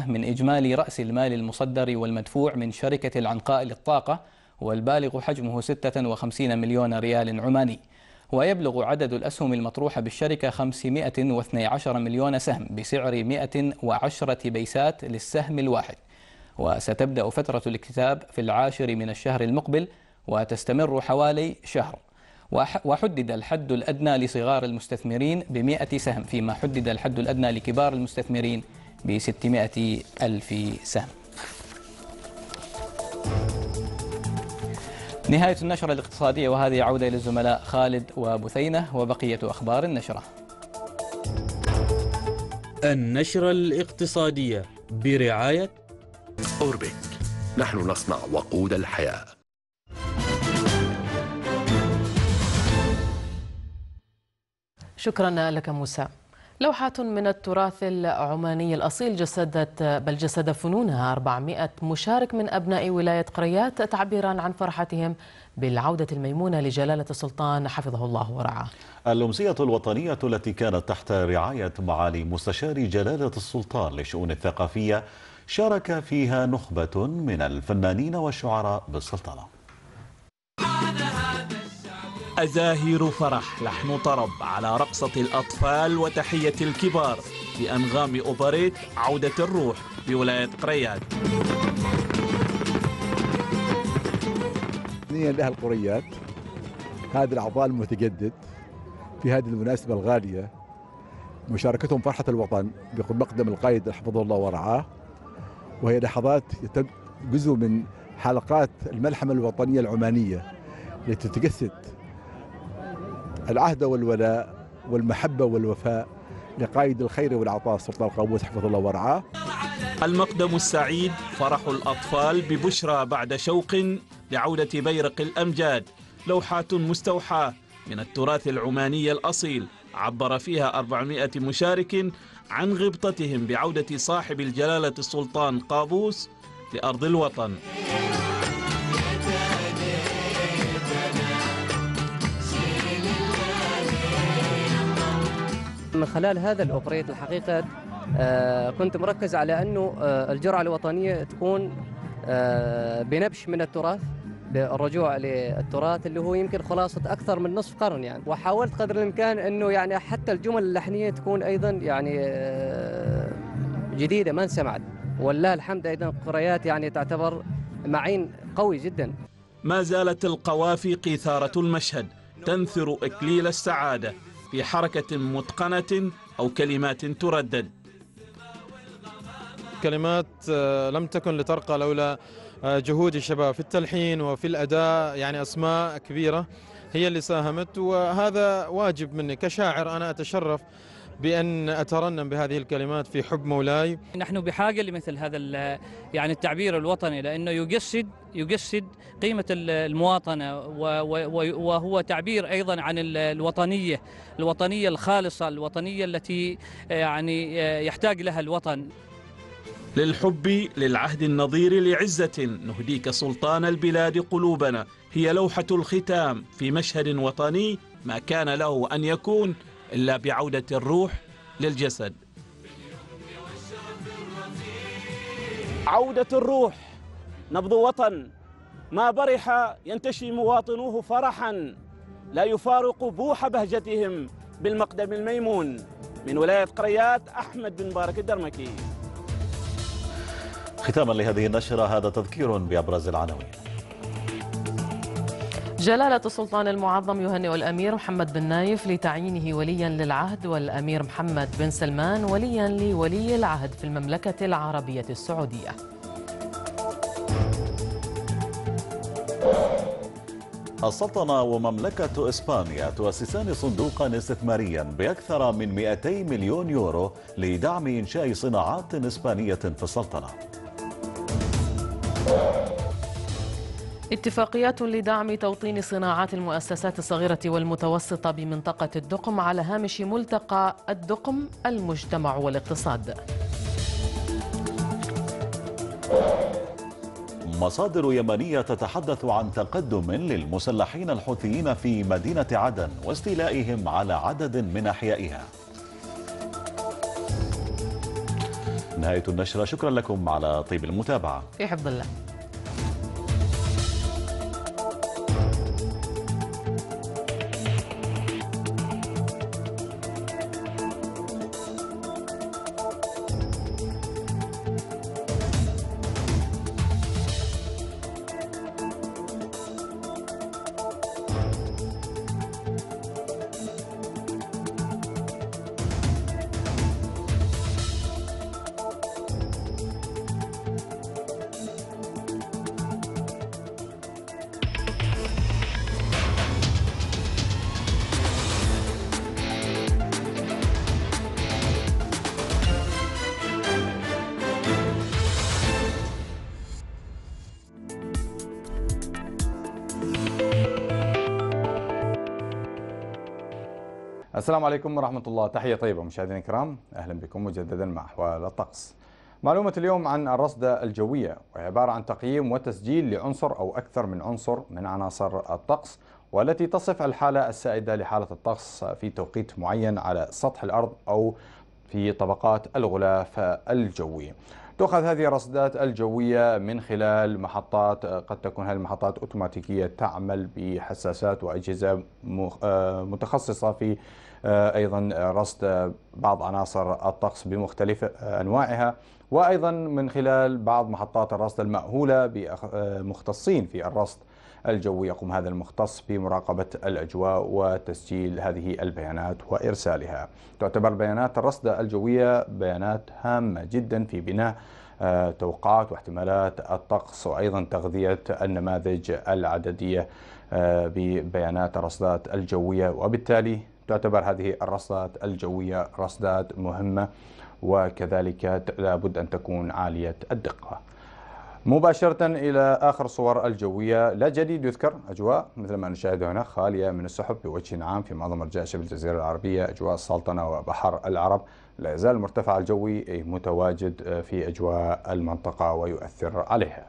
S13: من إجمالي رأس المال المصدر والمدفوع من شركة العنقاء للطاقة والبالغ حجمه 56 مليون ريال عماني ويبلغ عدد الأسهم المطروحة بالشركة 512 مليون سهم بسعر 110 بيسات للسهم الواحد وستبدأ فترة الاكتتاب في العاشر من الشهر المقبل وتستمر حوالي شهر وحدد الحد الأدنى لصغار المستثمرين بمئة سهم فيما حدد الحد الأدنى لكبار المستثمرين بستمائة ألف سهم نهاية النشرة الاقتصادية وهذه عودة إلى الزملاء خالد وبثينة وبقية أخبار النشرة النشرة
S5: الاقتصادية برعاية أوربيك نحن نصنع وقود الحياة
S1: شكرا لك موسى لوحات من التراث العماني الأصيل جسدت بل جسد فنونها 400 مشارك من أبناء ولاية قريات تعبيرا عن فرحتهم بالعودة الميمونة لجلالة السلطان حفظه الله ورعاه
S2: الأمسية الوطنية التي كانت تحت رعاية معالي مستشار جلالة السلطان للشؤون الثقافية شارك فيها نخبة من الفنانين والشعراء بالسلطنة
S6: أزاهر فرح لحن طرب على رقصة الأطفال وتحية الكبار بأنغام أوبريت عودة الروح بولاية قريات
S2: نية لأهل قريات هذا الأعضاء المتجدد في هذه المناسبة الغالية مشاركتهم فرحة الوطن
S5: بمقدم القائد حفظه الله ورعاه وهي لحظات جزء من حلقات الملحمة الوطنية العمانية التي تجسد العهد والولاء والمحبة والوفاء لقائد الخير والعطاء سلطان القابوس
S2: حفظه الله ورعاه
S6: المقدم السعيد فرح الأطفال ببشرى بعد شوق لعودة بيرق الأمجاد لوحات مستوحاة من التراث العماني الأصيل عبر فيها 400 مشارك عن غبطتهم بعودة صاحب الجلالة السلطان قابوس لأرض الوطن
S4: من خلال هذا الأوبريت الحقيقة آه، كنت مركز على أنه آه، الجرعة الوطنية تكون آه، بنبش من التراث بالرجوع للتراث اللي هو يمكن خلاصه اكثر من نصف قرن يعني وحاولت قدر الامكان انه يعني حتى الجمل اللحنيه تكون ايضا يعني آه، جديده ما انسمعت ولله الحمد ايضا قريات يعني تعتبر معين قوي جدا
S6: ما زالت القوافي قيثاره المشهد تنثر اكليل السعاده في حركه متقنه او كلمات تردد
S12: كلمات آه، لم تكن لترقى لولا آه، جهود الشباب في التلحين وفي الأداء يعني أسماء كبيرة هي اللي ساهمت وهذا واجب مني كشاعر أنا أتشرف بأن أترنم بهذه الكلمات في حب مولاي نحن بحاجة لمثل هذا يعني التعبير الوطني لأنه يجسد
S4: يجسد قيمة المواطنة وهو تعبير أيضا عن الوطنية الوطنية الخالصة الوطنية التي آه، يعني آه، يحتاج لها الوطن
S6: للحب للعهد النظير لعزة نهديك سلطان البلاد قلوبنا هي لوحة الختام في مشهد وطني ما كان له أن يكون إلا بعودة الروح للجسد عودة الروح نبض وطن ما برح ينتشي مواطنوه فرحا لا يفارق بوح بهجتهم بالمقدم الميمون من ولاية قريات أحمد بن بارك الدرمكي
S2: ختاما لهذه النشرة هذا تذكير بأبرز العناوين
S1: جلالة السلطان المعظم يهنئ الأمير محمد بن نايف لتعيينه وليا للعهد والأمير محمد بن سلمان وليا لولي العهد في المملكة العربية السعودية
S2: السلطنة ومملكة إسبانيا تؤسسان صندوقا استثماريا بأكثر من 200 مليون يورو لدعم إنشاء صناعات إسبانية في السلطنة
S1: اتفاقيات لدعم توطين صناعات المؤسسات الصغيرة والمتوسطة بمنطقة الدقم على هامش ملتقى الدقم المجتمع والاقتصاد
S2: مصادر يمنية تتحدث عن تقدم للمسلحين الحوثيين في مدينة عدن واستيلائهم على عدد من أحيائها نهاية النشرة شكرا لكم على طيب المتابعة
S3: في حفظ الله
S10: السلام عليكم ورحمة الله تحية طيبة مشاهدينا الكرام أهلا بكم مجددا مع أحوال الطقس معلومة اليوم عن الرصدة الجوية عبارة عن تقييم وتسجيل لعنصر أو أكثر من عنصر من عناصر الطقس والتي تصف الحالة السائدة لحالة الطقس في توقيت معين على سطح الأرض أو في طبقات الغلاف الجوي تؤخذ هذه الرصدات الجوية من خلال محطات قد تكون هذه المحطات أوتوماتيكية تعمل بحساسات وأجهزة آه، متخصصة في آه، أيضا رصد بعض عناصر الطقس بمختلف أنواعها وأيضا من خلال بعض محطات الرصد المأهولة بمختصين في الرصد الجوي يقوم هذا المختص بمراقبة الأجواء وتسجيل هذه البيانات وإرسالها تعتبر بيانات الرصد الجوية بيانات هامة جدا في بناء آه، توقعات واحتمالات الطقس وأيضا تغذية النماذج العددية آه، ببيانات الرصدات الجوية وبالتالي تعتبر هذه الرصدات الجوية رصدات مهمة وكذلك لابد أن تكون عالية الدقة مباشرة إلى آخر صور الجوية لا جديد يذكر أجواء مثل ما نشاهد هنا خالية من السحب بوجه عام في معظم أرجاء شبه الجزيرة العربية أجواء السلطنة وبحر العرب لا يزال المرتفع الجوي متواجد آه، في أجواء المنطقة ويؤثر عليها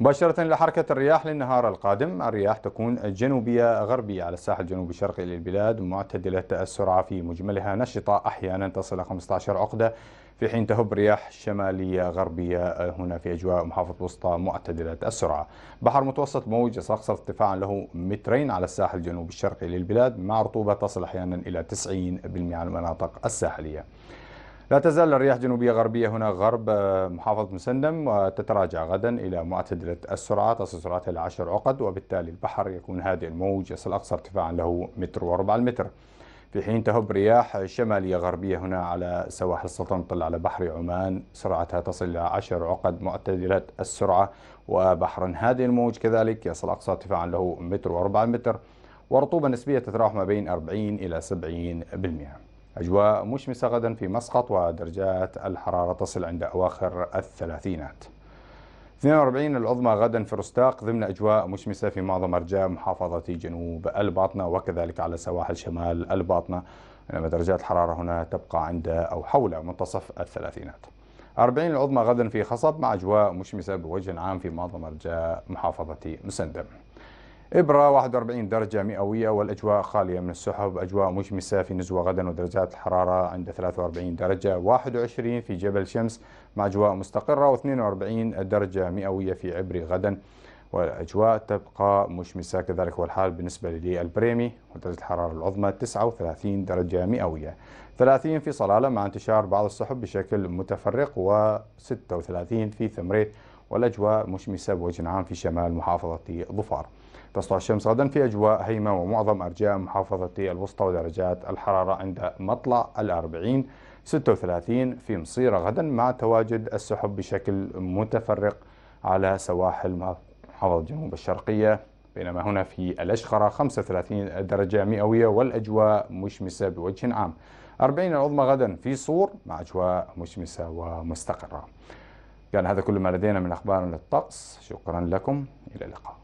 S10: مباشرة لحركة الرياح للنهار القادم الرياح تكون جنوبية غربية على الساحل الجنوبي الشرقي للبلاد معتدلة السرعة في مجملها نشطة أحيانا تصل إلى 15 عقدة في حين تهب رياح شمالية غربية آه، هنا في أجواء محافظة وسطى معتدلة السرعة بحر متوسط موج يصقصق ارتفاعا له مترين على الساحل الجنوبي الشرقي للبلاد مع رطوبة تصل أحيانا إلى 90% على المناطق الساحلية لا تزال الرياح جنوبية غربية هنا غرب آه، محافظة مسندم وتتراجع غدا إلى معتدلة السرعة تصل سرعتها إلى 10 عقد وبالتالي البحر يكون هادئ الموج يصل أقصى ارتفاعا له متر وربع المتر في حين تهب رياح شمالية غربية هنا على سواحل السلطنة تطل على بحر عمان سرعتها تصل إلى 10 عقد معتدلة السرعة وبحر هادئ الموج كذلك يصل أقصى ارتفاعا له متر وربع المتر ورطوبة نسبية تتراوح ما بين 40 إلى 70 بالمئة أجواء مشمسة غدا في مسقط ودرجات الحرارة تصل عند أواخر الثلاثينات 42 العظمى غدا في رستاق ضمن أجواء مشمسة في معظم أرجاء محافظة جنوب الباطنة وكذلك على سواحل شمال الباطنة بينما درجات الحرارة هنا تبقى عند أو حول منتصف الثلاثينات 40 العظمى غدا في خصب مع أجواء مشمسة بوجه عام في معظم أرجاء محافظة مسندم إبرة 41 درجة مئوية والأجواء خالية من السحب أجواء مشمسة في نزوة غدا ودرجات الحرارة عند 43 درجة 21 في جبل شمس مع أجواء مستقرة و42 درجة مئوية في عبري غدا والأجواء تبقى مشمسة كذلك هو الحال بالنسبة للبريمي ودرجة الحرارة العظمى 39 درجة مئوية 30 في صلالة مع انتشار بعض السحب بشكل متفرق و36 في ثمريت والأجواء مشمسة بوجه عام في شمال محافظة ظفار تسطع الشمس غدا في أجواء هيمة ومعظم أرجاء محافظة الوسطى ودرجات الحرارة عند مطلع الأربعين 36 في مصيرة غدا مع تواجد السحب بشكل متفرق على سواحل محافظة جنوب الشرقية بينما هنا في الأشخرة 35 درجة مئوية والأجواء مشمسة بوجه عام 40 العظمى غدا في صور مع أجواء مشمسة ومستقرة كان هذا كل ما لدينا من أخبار للطقس شكرا لكم إلى اللقاء